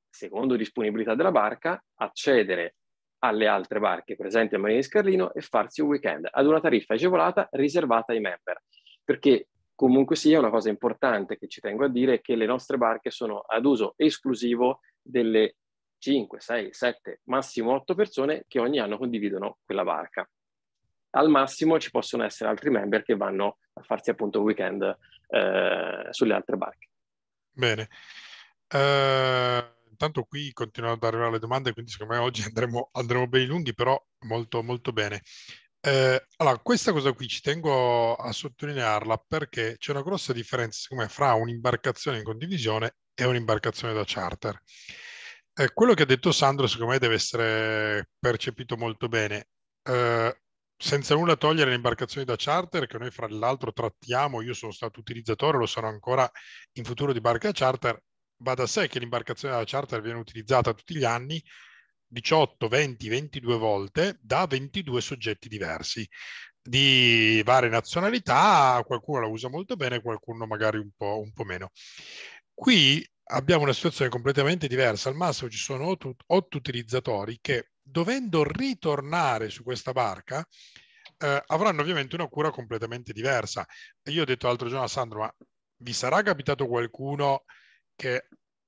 secondo disponibilità della barca, accedere alle altre barche presenti a Marina di Scarlino e farsi un weekend ad una tariffa agevolata riservata ai member. Perché Comunque sia, una cosa importante che ci tengo a dire è che le nostre barche sono ad uso esclusivo delle 5, 6, 7, massimo 8 persone che ogni anno condividono quella barca. Al massimo ci possono essere altri member che vanno a farsi appunto un weekend eh, sulle altre barche. Bene. Uh intanto qui continuano ad arrivare le domande, quindi secondo me oggi andremo, andremo ben lunghi, però molto, molto bene. Eh, allora, questa cosa qui ci tengo a sottolinearla perché c'è una grossa differenza, me, fra un'imbarcazione in condivisione e un'imbarcazione da charter. Eh, quello che ha detto Sandro, secondo me, deve essere percepito molto bene. Eh, senza nulla togliere le imbarcazioni da charter, che noi fra l'altro trattiamo, io sono stato utilizzatore, lo sarò ancora in futuro di barca charter, va da sé che l'imbarcazione da charter viene utilizzata tutti gli anni 18, 20, 22 volte da 22 soggetti diversi di varie nazionalità, qualcuno la usa molto bene, qualcuno magari un po', un po meno. Qui abbiamo una situazione completamente diversa, al massimo ci sono otto, utilizzatori che dovendo ritornare su questa barca eh, avranno ovviamente una cura completamente diversa. Io ho detto l'altro giorno a Sandro, ma vi sarà capitato qualcuno che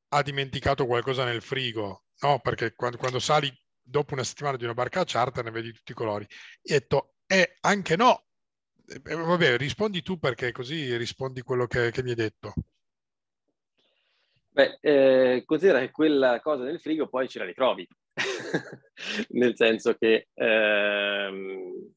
ha dimenticato qualcosa nel frigo no? Perché quando, quando, sali dopo una settimana di una barca a charter ne vedi tutti i colori. E detto, eh, anche no. Eh, vabbè, rispondi tu perché così rispondi quello che, che mi hai detto. Beh, eh, considera che quella cosa nel frigo poi ce la ritrovi, nel senso che ehm,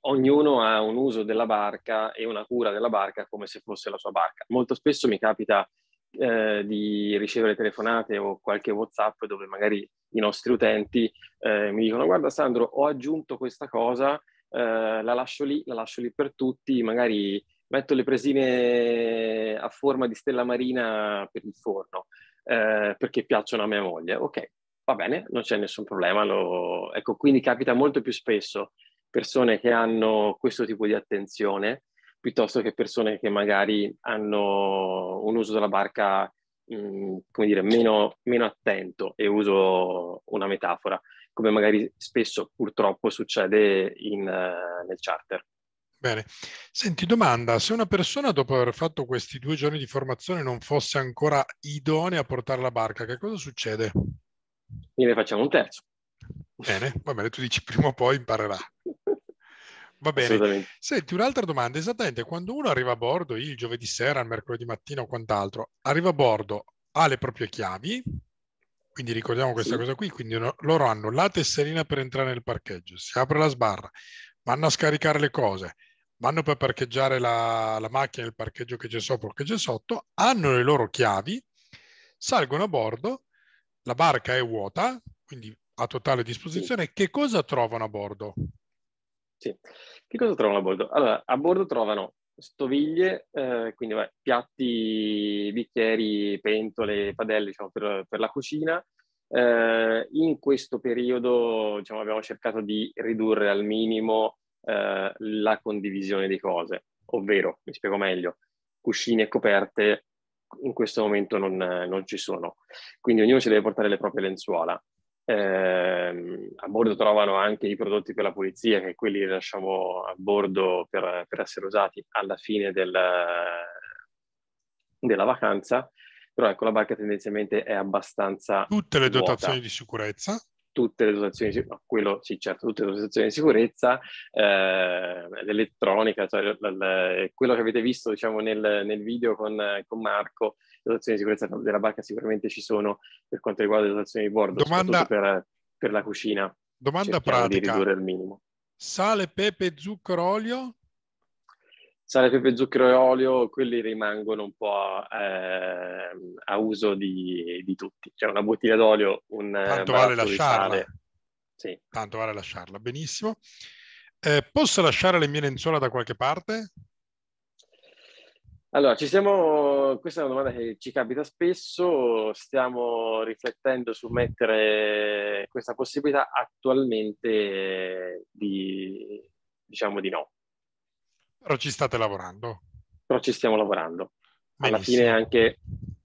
ognuno ha un uso della barca e una cura della barca come se fosse la sua barca. Molto spesso mi capita eh, di ricevere telefonate o qualche WhatsApp dove magari i nostri utenti eh, mi dicono guarda Sandro ho aggiunto questa cosa, eh, la lascio lì, la lascio lì per tutti, magari metto le presine a forma di stella marina per il forno eh, perché piacciono a mia moglie. Ok, va bene, non c'è nessun problema. Lo... Ecco, quindi capita molto più spesso persone che hanno questo tipo di attenzione piuttosto che persone che magari hanno un uso della barca, mh, come dire, meno, meno attento, e uso una metafora, come magari spesso purtroppo succede in, uh, nel charter. Bene, senti domanda, se una persona dopo aver fatto questi due giorni di formazione non fosse ancora idonea a portare la barca, che cosa succede? ne facciamo un terzo. Bene, va bene, tu dici prima o poi imparerà. Va bene. Senti, un'altra domanda. Esattamente, quando uno arriva a bordo il giovedì sera, il mercoledì mattina o quant'altro, arriva a bordo, ha le proprie chiavi, quindi ricordiamo questa sì. cosa qui, quindi no, loro hanno la tesserina per entrare nel parcheggio, si apre la sbarra, vanno a scaricare le cose, vanno per parcheggiare la, la macchina nel parcheggio che c'è sopra o che c'è sotto, hanno le loro chiavi, salgono a bordo, la barca è vuota, quindi a totale disposizione, sì. che cosa trovano a bordo? Sì. Che cosa trovano a bordo? Allora, a bordo trovano stoviglie, eh, quindi vabbè, piatti, bicchieri, pentole, padelle diciamo, per, per la cucina. Eh, in questo periodo diciamo, abbiamo cercato di ridurre al minimo eh, la condivisione di cose, ovvero, mi spiego meglio, cuscine e coperte in questo momento non, non ci sono. Quindi ognuno ci deve portare le proprie lenzuola. Eh, a bordo trovano anche i prodotti per la pulizia, che quelli li lasciamo a bordo per, per essere usati alla fine del, della vacanza. Però ecco, la barca tendenzialmente è abbastanza. Tutte le vuota. dotazioni di sicurezza? Tutte le dotazioni, di, no, quello sì, certo, tutte le dotazioni di sicurezza, eh, l'elettronica, cioè, l, l, quello che avete visto diciamo, nel, nel video con, con Marco, dotazioni di sicurezza della barca sicuramente ci sono per quanto riguarda le dotazioni di bordo, domanda, per, per, la cucina. Domanda Cerchiamo pratica. di ridurre al minimo. Sale, pepe, zucchero, olio? Sale, pepe, zucchero e olio, quelli rimangono un po' eh, a uso di, di, tutti. Cioè una bottiglia d'olio, un eh, Tanto vale lasciarla. Sì. Tanto vale lasciarla, benissimo. Eh, posso lasciare le mie lenzuola da qualche parte? Allora, ci siamo, questa è una domanda che ci capita spesso, stiamo riflettendo su mettere questa possibilità attualmente di, diciamo di no. Però ci state lavorando. Però ci stiamo lavorando. Benissimo. Alla fine è anche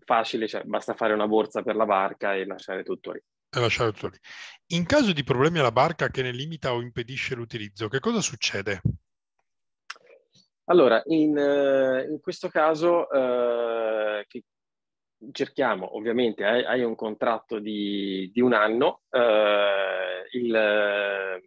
facile, cioè basta fare una borsa per la barca e lasciare tutto lì. E lasciare tutto lì. In caso di problemi alla barca che ne limita o impedisce l'utilizzo, che cosa succede? Allora, in, eh, in questo caso eh, cerchiamo, ovviamente, hai, hai, un contratto di, di un anno, eh, il,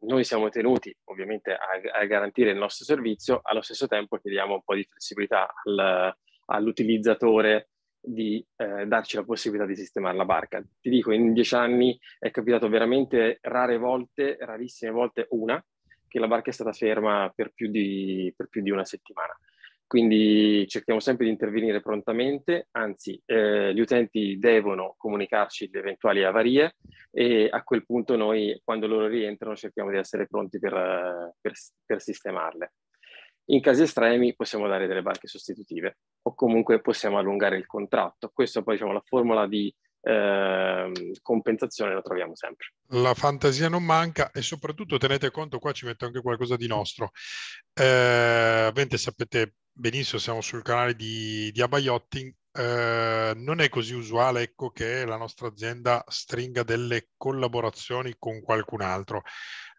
noi siamo tenuti ovviamente a, a, garantire il nostro servizio, allo stesso tempo chiediamo un po' di flessibilità al, all'utilizzatore di eh, darci la possibilità di sistemare la barca. Ti dico, in dieci anni è capitato veramente rare volte, rarissime volte una, che la barca è stata ferma per più di, per più di una settimana. Quindi cerchiamo sempre di intervenire prontamente, anzi eh, gli utenti devono comunicarci le eventuali avarie e a quel punto noi quando loro rientrano cerchiamo di essere pronti per, per, per sistemarle. In casi estremi possiamo dare delle barche sostitutive o comunque possiamo allungare il contratto. Questa è poi diciamo, la formula di Ehm, compensazione la troviamo sempre. La fantasia non manca e soprattutto tenete conto, qua ci metto anche qualcosa di nostro. Eh, ovviamente sapete benissimo, siamo sul canale di, di Abaiotting, eh, non è così usuale ecco, che la nostra azienda stringa delle collaborazioni con qualcun altro.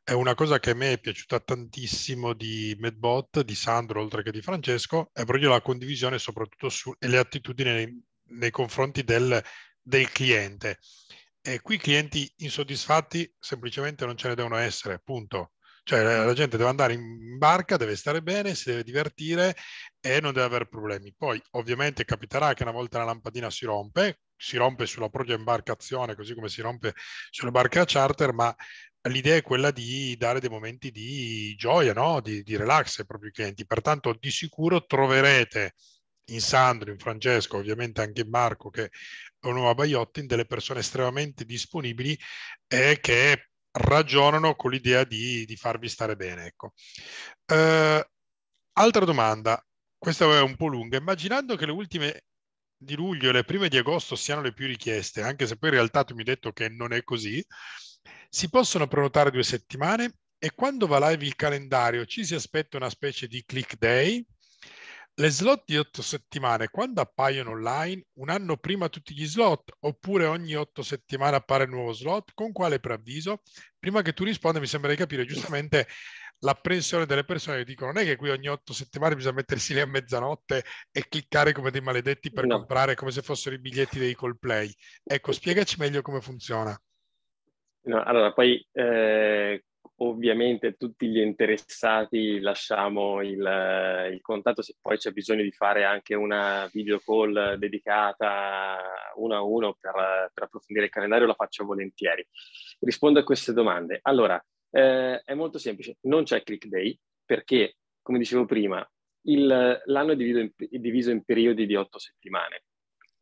È una cosa che a me è piaciuta tantissimo di Medbot, di Sandro, oltre che di Francesco, è proprio la condivisione soprattutto sulle attitudini nei, nei confronti del del cliente. E qui clienti insoddisfatti semplicemente non ce ne devono essere, punto. Cioè la gente deve andare in barca, deve stare bene, si deve divertire e non deve avere problemi. Poi ovviamente capiterà che una volta la lampadina si rompe, si rompe sulla propria imbarcazione, così come si rompe sulla barca charter, ma l'idea è quella di dare dei momenti di gioia, no? di, di, relax ai propri clienti. Pertanto di sicuro troverete in Sandro, in Francesco, ovviamente anche in Marco, che o nuova Baiottin delle persone estremamente disponibili e eh, che ragionano con l'idea di, di, farvi stare bene. Ecco. Uh, altra domanda, questa è un po' lunga, immaginando che le ultime di luglio e le prime di agosto siano le più richieste, anche se poi in realtà tu mi hai detto che non è così, si possono prenotare due settimane e quando va live il calendario ci si aspetta una specie di click day le slot di otto settimane quando appaiono online? Un anno prima tutti gli slot oppure ogni otto settimane appare il nuovo slot? Con quale preavviso? Prima che tu risponda mi sembra di capire giustamente l'apprensione delle persone che dicono non è che qui ogni otto settimane bisogna mettersi lì a mezzanotte e cliccare come dei maledetti per no. comprare come se fossero i biglietti dei Coldplay. Ecco, spiegaci meglio come funziona. No, allora, poi eh, Ovviamente tutti gli interessati lasciamo il, eh, il, contatto, se poi c'è bisogno di fare anche una video call dedicata uno a uno per, per approfondire il calendario, la faccio volentieri. Rispondo a queste domande. Allora, eh, è molto semplice, non c'è click day perché, come dicevo prima, il, l'anno è diviso in, è diviso in periodi di otto settimane.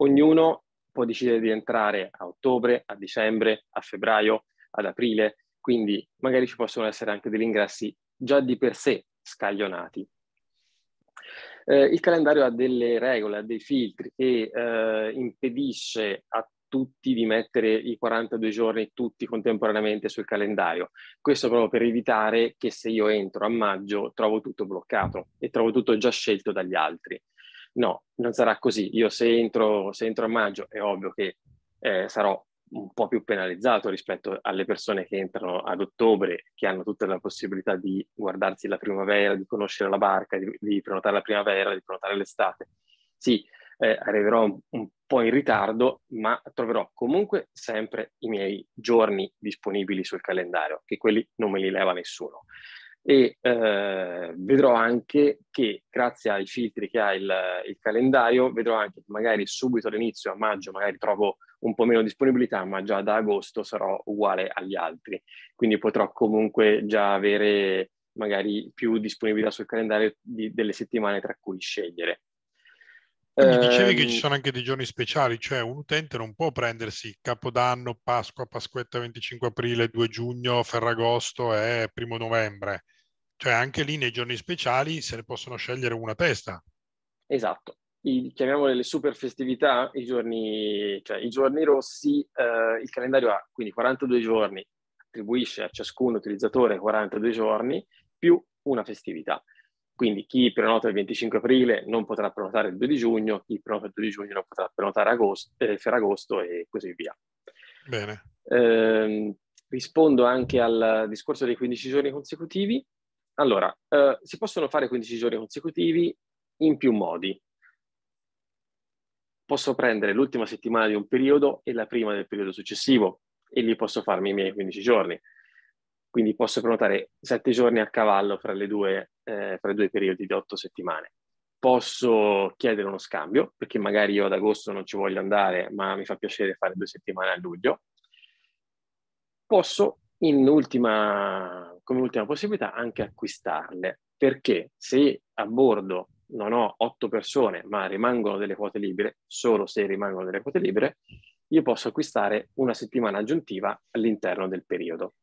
Ognuno può decidere di entrare a ottobre, a dicembre, a febbraio, ad aprile, quindi magari ci possono essere anche degli ingressi già di per sé scaglionati. Eh, il calendario ha delle regole, ha dei filtri che eh, impedisce a tutti di mettere i 42 giorni tutti contemporaneamente sul calendario. Questo proprio per evitare che se io entro a maggio trovo tutto bloccato e trovo tutto già scelto dagli altri. No, non sarà così. Io se entro, se entro a maggio è ovvio che eh, sarò un po' più penalizzato rispetto alle persone che entrano ad ottobre, che hanno tutta la possibilità di guardarsi la primavera, di conoscere la barca, di, di prenotare la primavera, di prenotare l'estate. Sì, eh, arriverò un, un, po' in ritardo, ma troverò comunque sempre i miei giorni disponibili sul calendario, che quelli non me li leva nessuno e eh, vedrò anche che grazie ai filtri che ha il, il, calendario vedrò anche che magari subito all'inizio a maggio magari trovo un po' meno disponibilità ma già da agosto sarò uguale agli altri quindi potrò comunque già avere magari più disponibilità sul calendario di, delle settimane tra cui scegliere quindi dicevi che ehm, ci sono anche dei giorni speciali, cioè un utente non può prendersi Capodanno, Pasqua, Pasquetta 25 aprile, 2 giugno, Ferragosto e 1 novembre cioè anche lì nei giorni speciali se ne possono scegliere una a testa. Esatto. I, chiamiamole le super festività, i giorni, cioè, i giorni rossi, eh, il calendario ha quindi 42 giorni, attribuisce a ciascun utilizzatore 42 giorni più una festività. Quindi chi prenota il 25 aprile non potrà prenotare il 2 di giugno, chi prenota il 2 di giugno non potrà prenotare agosto, eh, Ferragosto e così via. Bene. Eh, rispondo anche al discorso dei 15 giorni consecutivi. Allora, eh, si possono fare 15 giorni consecutivi in più modi. Posso prendere l'ultima settimana di un periodo e la prima del periodo successivo e lì posso farmi i miei 15 giorni. Quindi posso prenotare 7 giorni a cavallo fra, due, eh, fra i due periodi di 8 settimane. Posso chiedere uno scambio, perché magari io ad agosto non ci voglio andare, ma mi fa piacere fare due settimane a luglio. Posso in ultima, come ultima possibilità anche acquistarle, perché se a bordo non ho otto persone, ma rimangono delle quote libere, solo se rimangono delle quote libere, io posso acquistare una settimana aggiuntiva all'interno del periodo.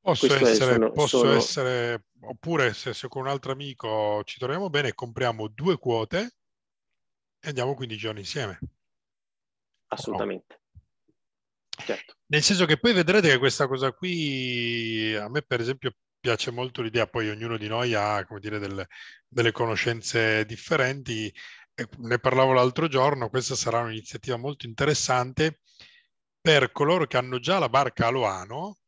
Posso, essere, sono, posso sono... essere, oppure se, se, con un altro amico ci troviamo bene, compriamo due quote e andiamo 15 giorni insieme. Assolutamente. Certo. Nel senso che poi vedrete che questa cosa qui, a me per esempio piace molto l'idea, poi ognuno di noi ha, come dire, delle, delle conoscenze differenti, ne parlavo l'altro giorno, questa sarà un'iniziativa molto interessante per coloro che hanno già la barca a Loano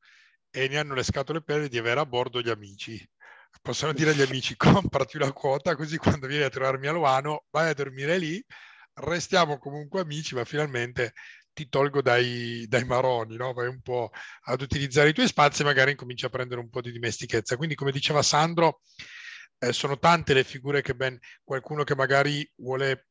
e ne hanno le scatole pelle di avere a bordo gli amici. Possono dire agli amici comprati una quota così quando vieni a trovarmi a Loano vai a dormire lì, restiamo comunque amici ma finalmente ti tolgo dai, dai maroni, no? vai un po' ad utilizzare i tuoi spazi e magari incominci a prendere un po' di dimestichezza. Quindi, come diceva Sandro, eh, sono tante le figure che ben qualcuno che magari vuole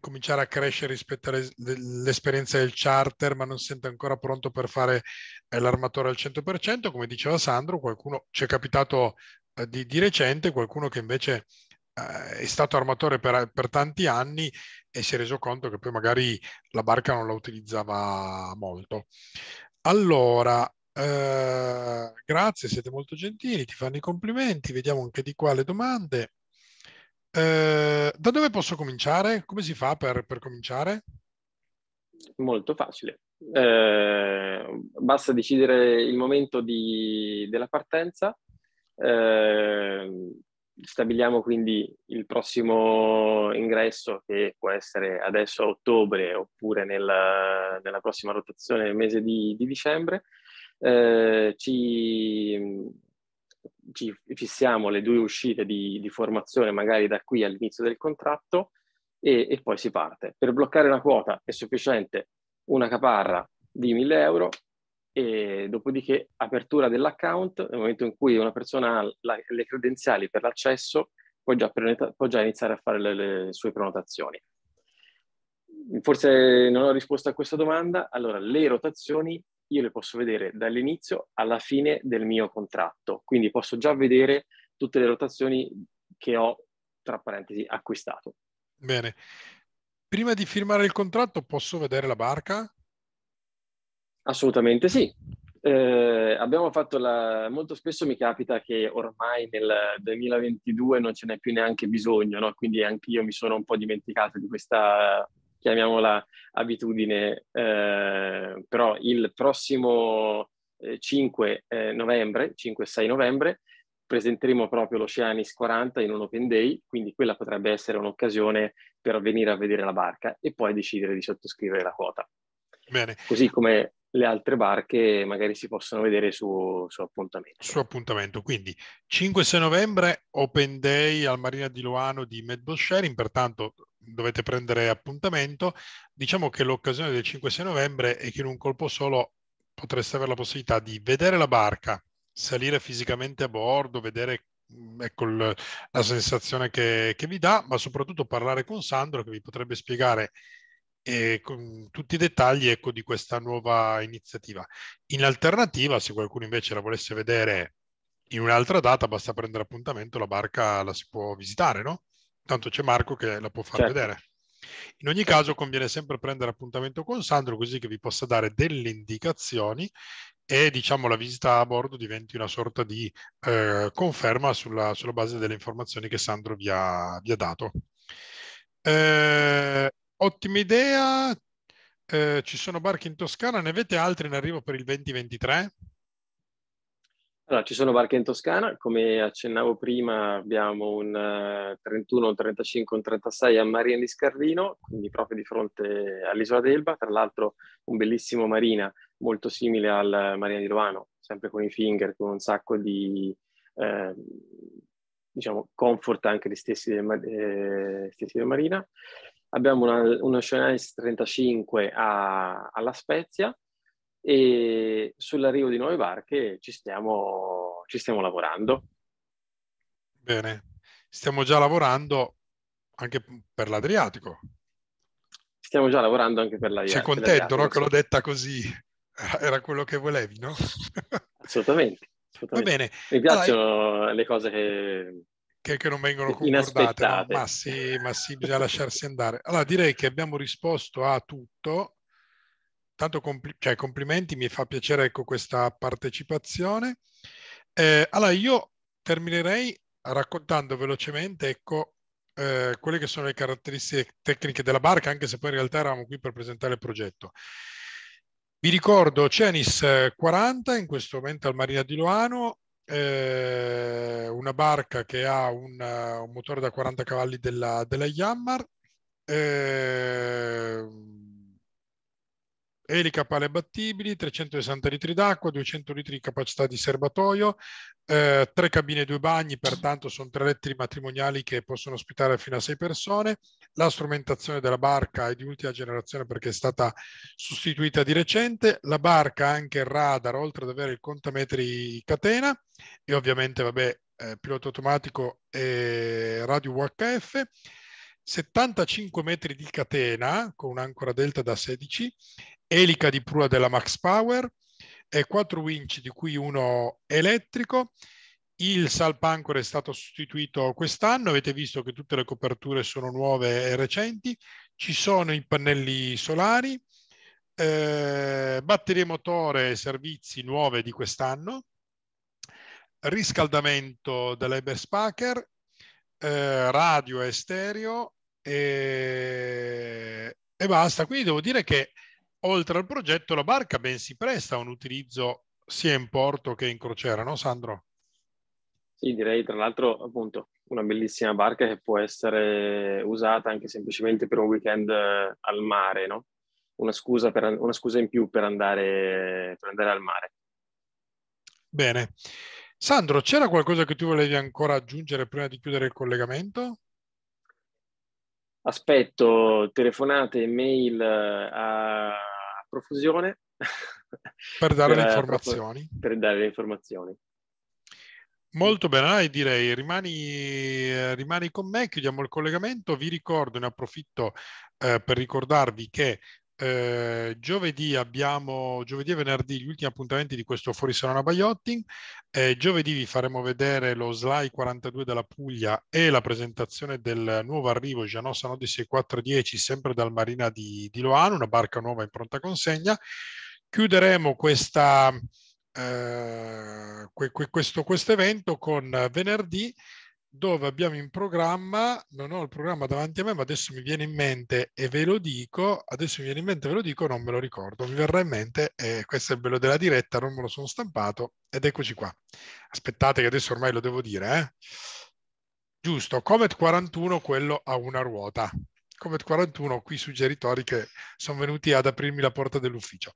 cominciare a crescere rispetto all'esperienza del charter, ma non sente ancora pronto per fare eh, l'armatore al 100%, come diceva Sandro, qualcuno ci è capitato eh, di, di recente, qualcuno che invece eh, è stato armatore per, per tanti anni e si è reso conto che poi magari la barca non la utilizzava molto. Allora, eh, grazie, siete molto gentili, ti fanno i complimenti, vediamo anche di qua le domande. Eh, da dove posso cominciare? Come si fa per, per cominciare? Molto facile. Eh, basta decidere il momento di, della partenza, eh, stabiliamo quindi il prossimo ingresso che può essere adesso a ottobre oppure nella, nella prossima rotazione nel mese di, di dicembre. Eh, ci, ci, fissiamo le due uscite di, di, formazione magari da qui all'inizio del contratto e, e poi si parte. Per bloccare la quota è sufficiente una caparra di 1000 euro e dopodiché apertura dell'account, nel momento in cui una persona ha la, le credenziali per l'accesso, può già, può già iniziare a fare le, le, sue prenotazioni. Forse non ho risposto a questa domanda, allora le rotazioni io le posso vedere dall'inizio alla fine del mio contratto, quindi posso già vedere tutte le rotazioni che ho, tra parentesi, acquistato. Bene. Prima di firmare il contratto posso vedere la barca? Assolutamente sì. Eh, abbiamo fatto la... molto spesso mi capita che ormai nel 2022 non ce n'è più neanche bisogno, no? quindi anche io mi sono un po' dimenticato di questa, chiamiamola, abitudine. Eh, però il prossimo 5 eh, eh, novembre, 5-6 novembre, presenteremo proprio l'Oceanis 40 in un open day, quindi quella potrebbe essere un'occasione per venire a vedere la barca e poi decidere di sottoscrivere la quota. Bene. Così come le altre barche magari si possono vedere su, su appuntamento. Su appuntamento, quindi 5-6 novembre Open Day al Marina di Loano di Medball Sharing, pertanto dovete prendere appuntamento. Diciamo che l'occasione del 5-6 novembre è che in un colpo solo potreste avere la possibilità di vedere la barca, salire fisicamente a bordo, vedere mm, ecco la sensazione che, che vi dà, ma soprattutto parlare con Sandro che vi potrebbe spiegare e con tutti i dettagli ecco, di questa nuova iniziativa. In alternativa, se qualcuno invece la volesse vedere in un'altra data, basta prendere appuntamento, la barca la si può visitare, no? Tanto c'è Marco che la può far certo. vedere. In ogni caso conviene sempre prendere appuntamento con Sandro così che vi possa dare delle indicazioni e diciamo la visita a bordo diventi una sorta di eh, conferma sulla, sulla, base delle informazioni che Sandro vi ha, vi ha dato. Eh, ottima idea. Eh, ci sono barche in Toscana, ne avete altri in arrivo per il 2023? Allora, ci sono barche in Toscana, come accennavo prima abbiamo un 31, eh, un 35, un 36 a Marina di Scarrino, quindi proprio di fronte all'isola d'Elba, tra l'altro un bellissimo marina molto simile al Marina di Roano, sempre con i finger, con un sacco di eh, diciamo, comfort anche gli stessi eh, stessi del marina abbiamo una, una Shownice 35 a, alla Spezia e sull'arrivo di nuove barche ci stiamo, ci stiamo lavorando. Bene, stiamo già lavorando anche per l'Adriatico. Stiamo già lavorando anche per l'Adriatico. Sei contento, no? Che l'ho detta così. Era quello che volevi, no? Assolutamente. assolutamente. Va bene. Mi piacciono allora... le cose che, che, che non vengono concordate, no? ma, sì, ma sì, bisogna lasciarsi andare. Allora direi che abbiamo risposto a tutto, tanto compl- cioè, complimenti, mi fa piacere ecco, questa partecipazione. Eh, allora io terminerei raccontando velocemente ecco, eh, quelle che sono le caratteristiche tecniche della barca, anche se poi in realtà eravamo qui per presentare il progetto. Vi ricordo Cenis 40, in questo momento al Marina di Loano, eh, una barca che ha un, un, motore da 40 cavalli della, della Yammar. Eh, elica pale battibili, 360 litri d'acqua, 200 litri di capacità di serbatoio, eh, tre cabine e due bagni, pertanto sono tre letteri matrimoniali che possono ospitare fino a sei persone. La strumentazione della barca è di ultima generazione perché è stata sostituita di recente. La barca ha anche il radar, oltre ad avere il contametri catena e ovviamente, vabbè, eh, pilota automatico e radio UHF. 75 metri di catena con un'ancora delta da 16 elica di prua della Max Power, e quattro winch di cui uno elettrico. Il salpancore è stato sostituito quest'anno, avete visto che tutte le coperture sono nuove e recenti, ci sono i pannelli solari, eh, batterie motore e servizi nuove di quest'anno, riscaldamento dell'Eberspacher, eh, radio e stereo e, eh, e basta. Quindi devo dire che oltre al progetto, la barca ben si presta a un utilizzo sia in porto che in crociera, no Sandro? Sì, direi tra l'altro appunto una bellissima barca che può essere usata anche semplicemente per un weekend eh, al mare, no? Una scusa, per, una scusa in più per andare, per andare al mare. Bene. Sandro, c'era qualcosa che tu volevi ancora aggiungere prima di chiudere il collegamento? Aspetto telefonate, e mail eh, a profusione. Per dare per, le informazioni. Per dare le informazioni. Molto bene, direi rimani, eh, rimani, con me, chiudiamo il collegamento. Vi ricordo, ne approfitto eh, per ricordarvi che eh, giovedì abbiamo giovedì e venerdì gli ultimi appuntamenti di questo Fuori Salona Baiotti. Eh, giovedì vi faremo vedere lo slide 42 della Puglia e la presentazione del nuovo arrivo Gianossa Nodi 6410 sempre dal Marina di, di, Loano, una barca nuova in pronta consegna. Chiuderemo questa, eh, que, que, questo evento con venerdì dove abbiamo in programma, non ho il programma davanti a me, ma adesso mi viene in mente e ve lo dico, adesso mi viene in mente e ve lo dico, non me lo ricordo, mi verrà in mente, eh, questo è il bello della diretta, non me lo sono stampato, ed eccoci qua. Aspettate che adesso ormai lo devo dire, eh? Giusto, Comet 41, quello a una ruota. Comet 41 qui suggeritori che sono venuti ad aprirmi la porta dell'ufficio.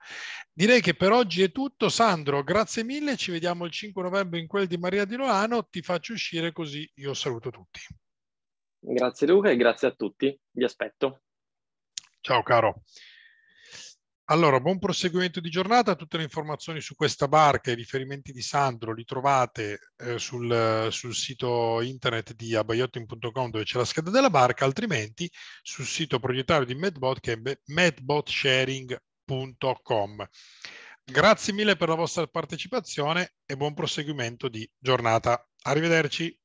Direi che per oggi è tutto. Sandro, grazie mille. Ci vediamo il 5 novembre in quel di Maria di Loano. Ti faccio uscire così io saluto tutti. Grazie Luca e grazie a tutti. Vi aspetto. Ciao caro. Allora, buon proseguimento di giornata. Tutte le informazioni su questa barca e i riferimenti di Sandro li trovate eh, sul, sul, sito internet di abayotting.com dove c'è la scheda della barca, altrimenti sul sito proprietario di Medbot che è medbotsharing.com. Grazie mille per la vostra partecipazione e buon proseguimento di giornata. Arrivederci.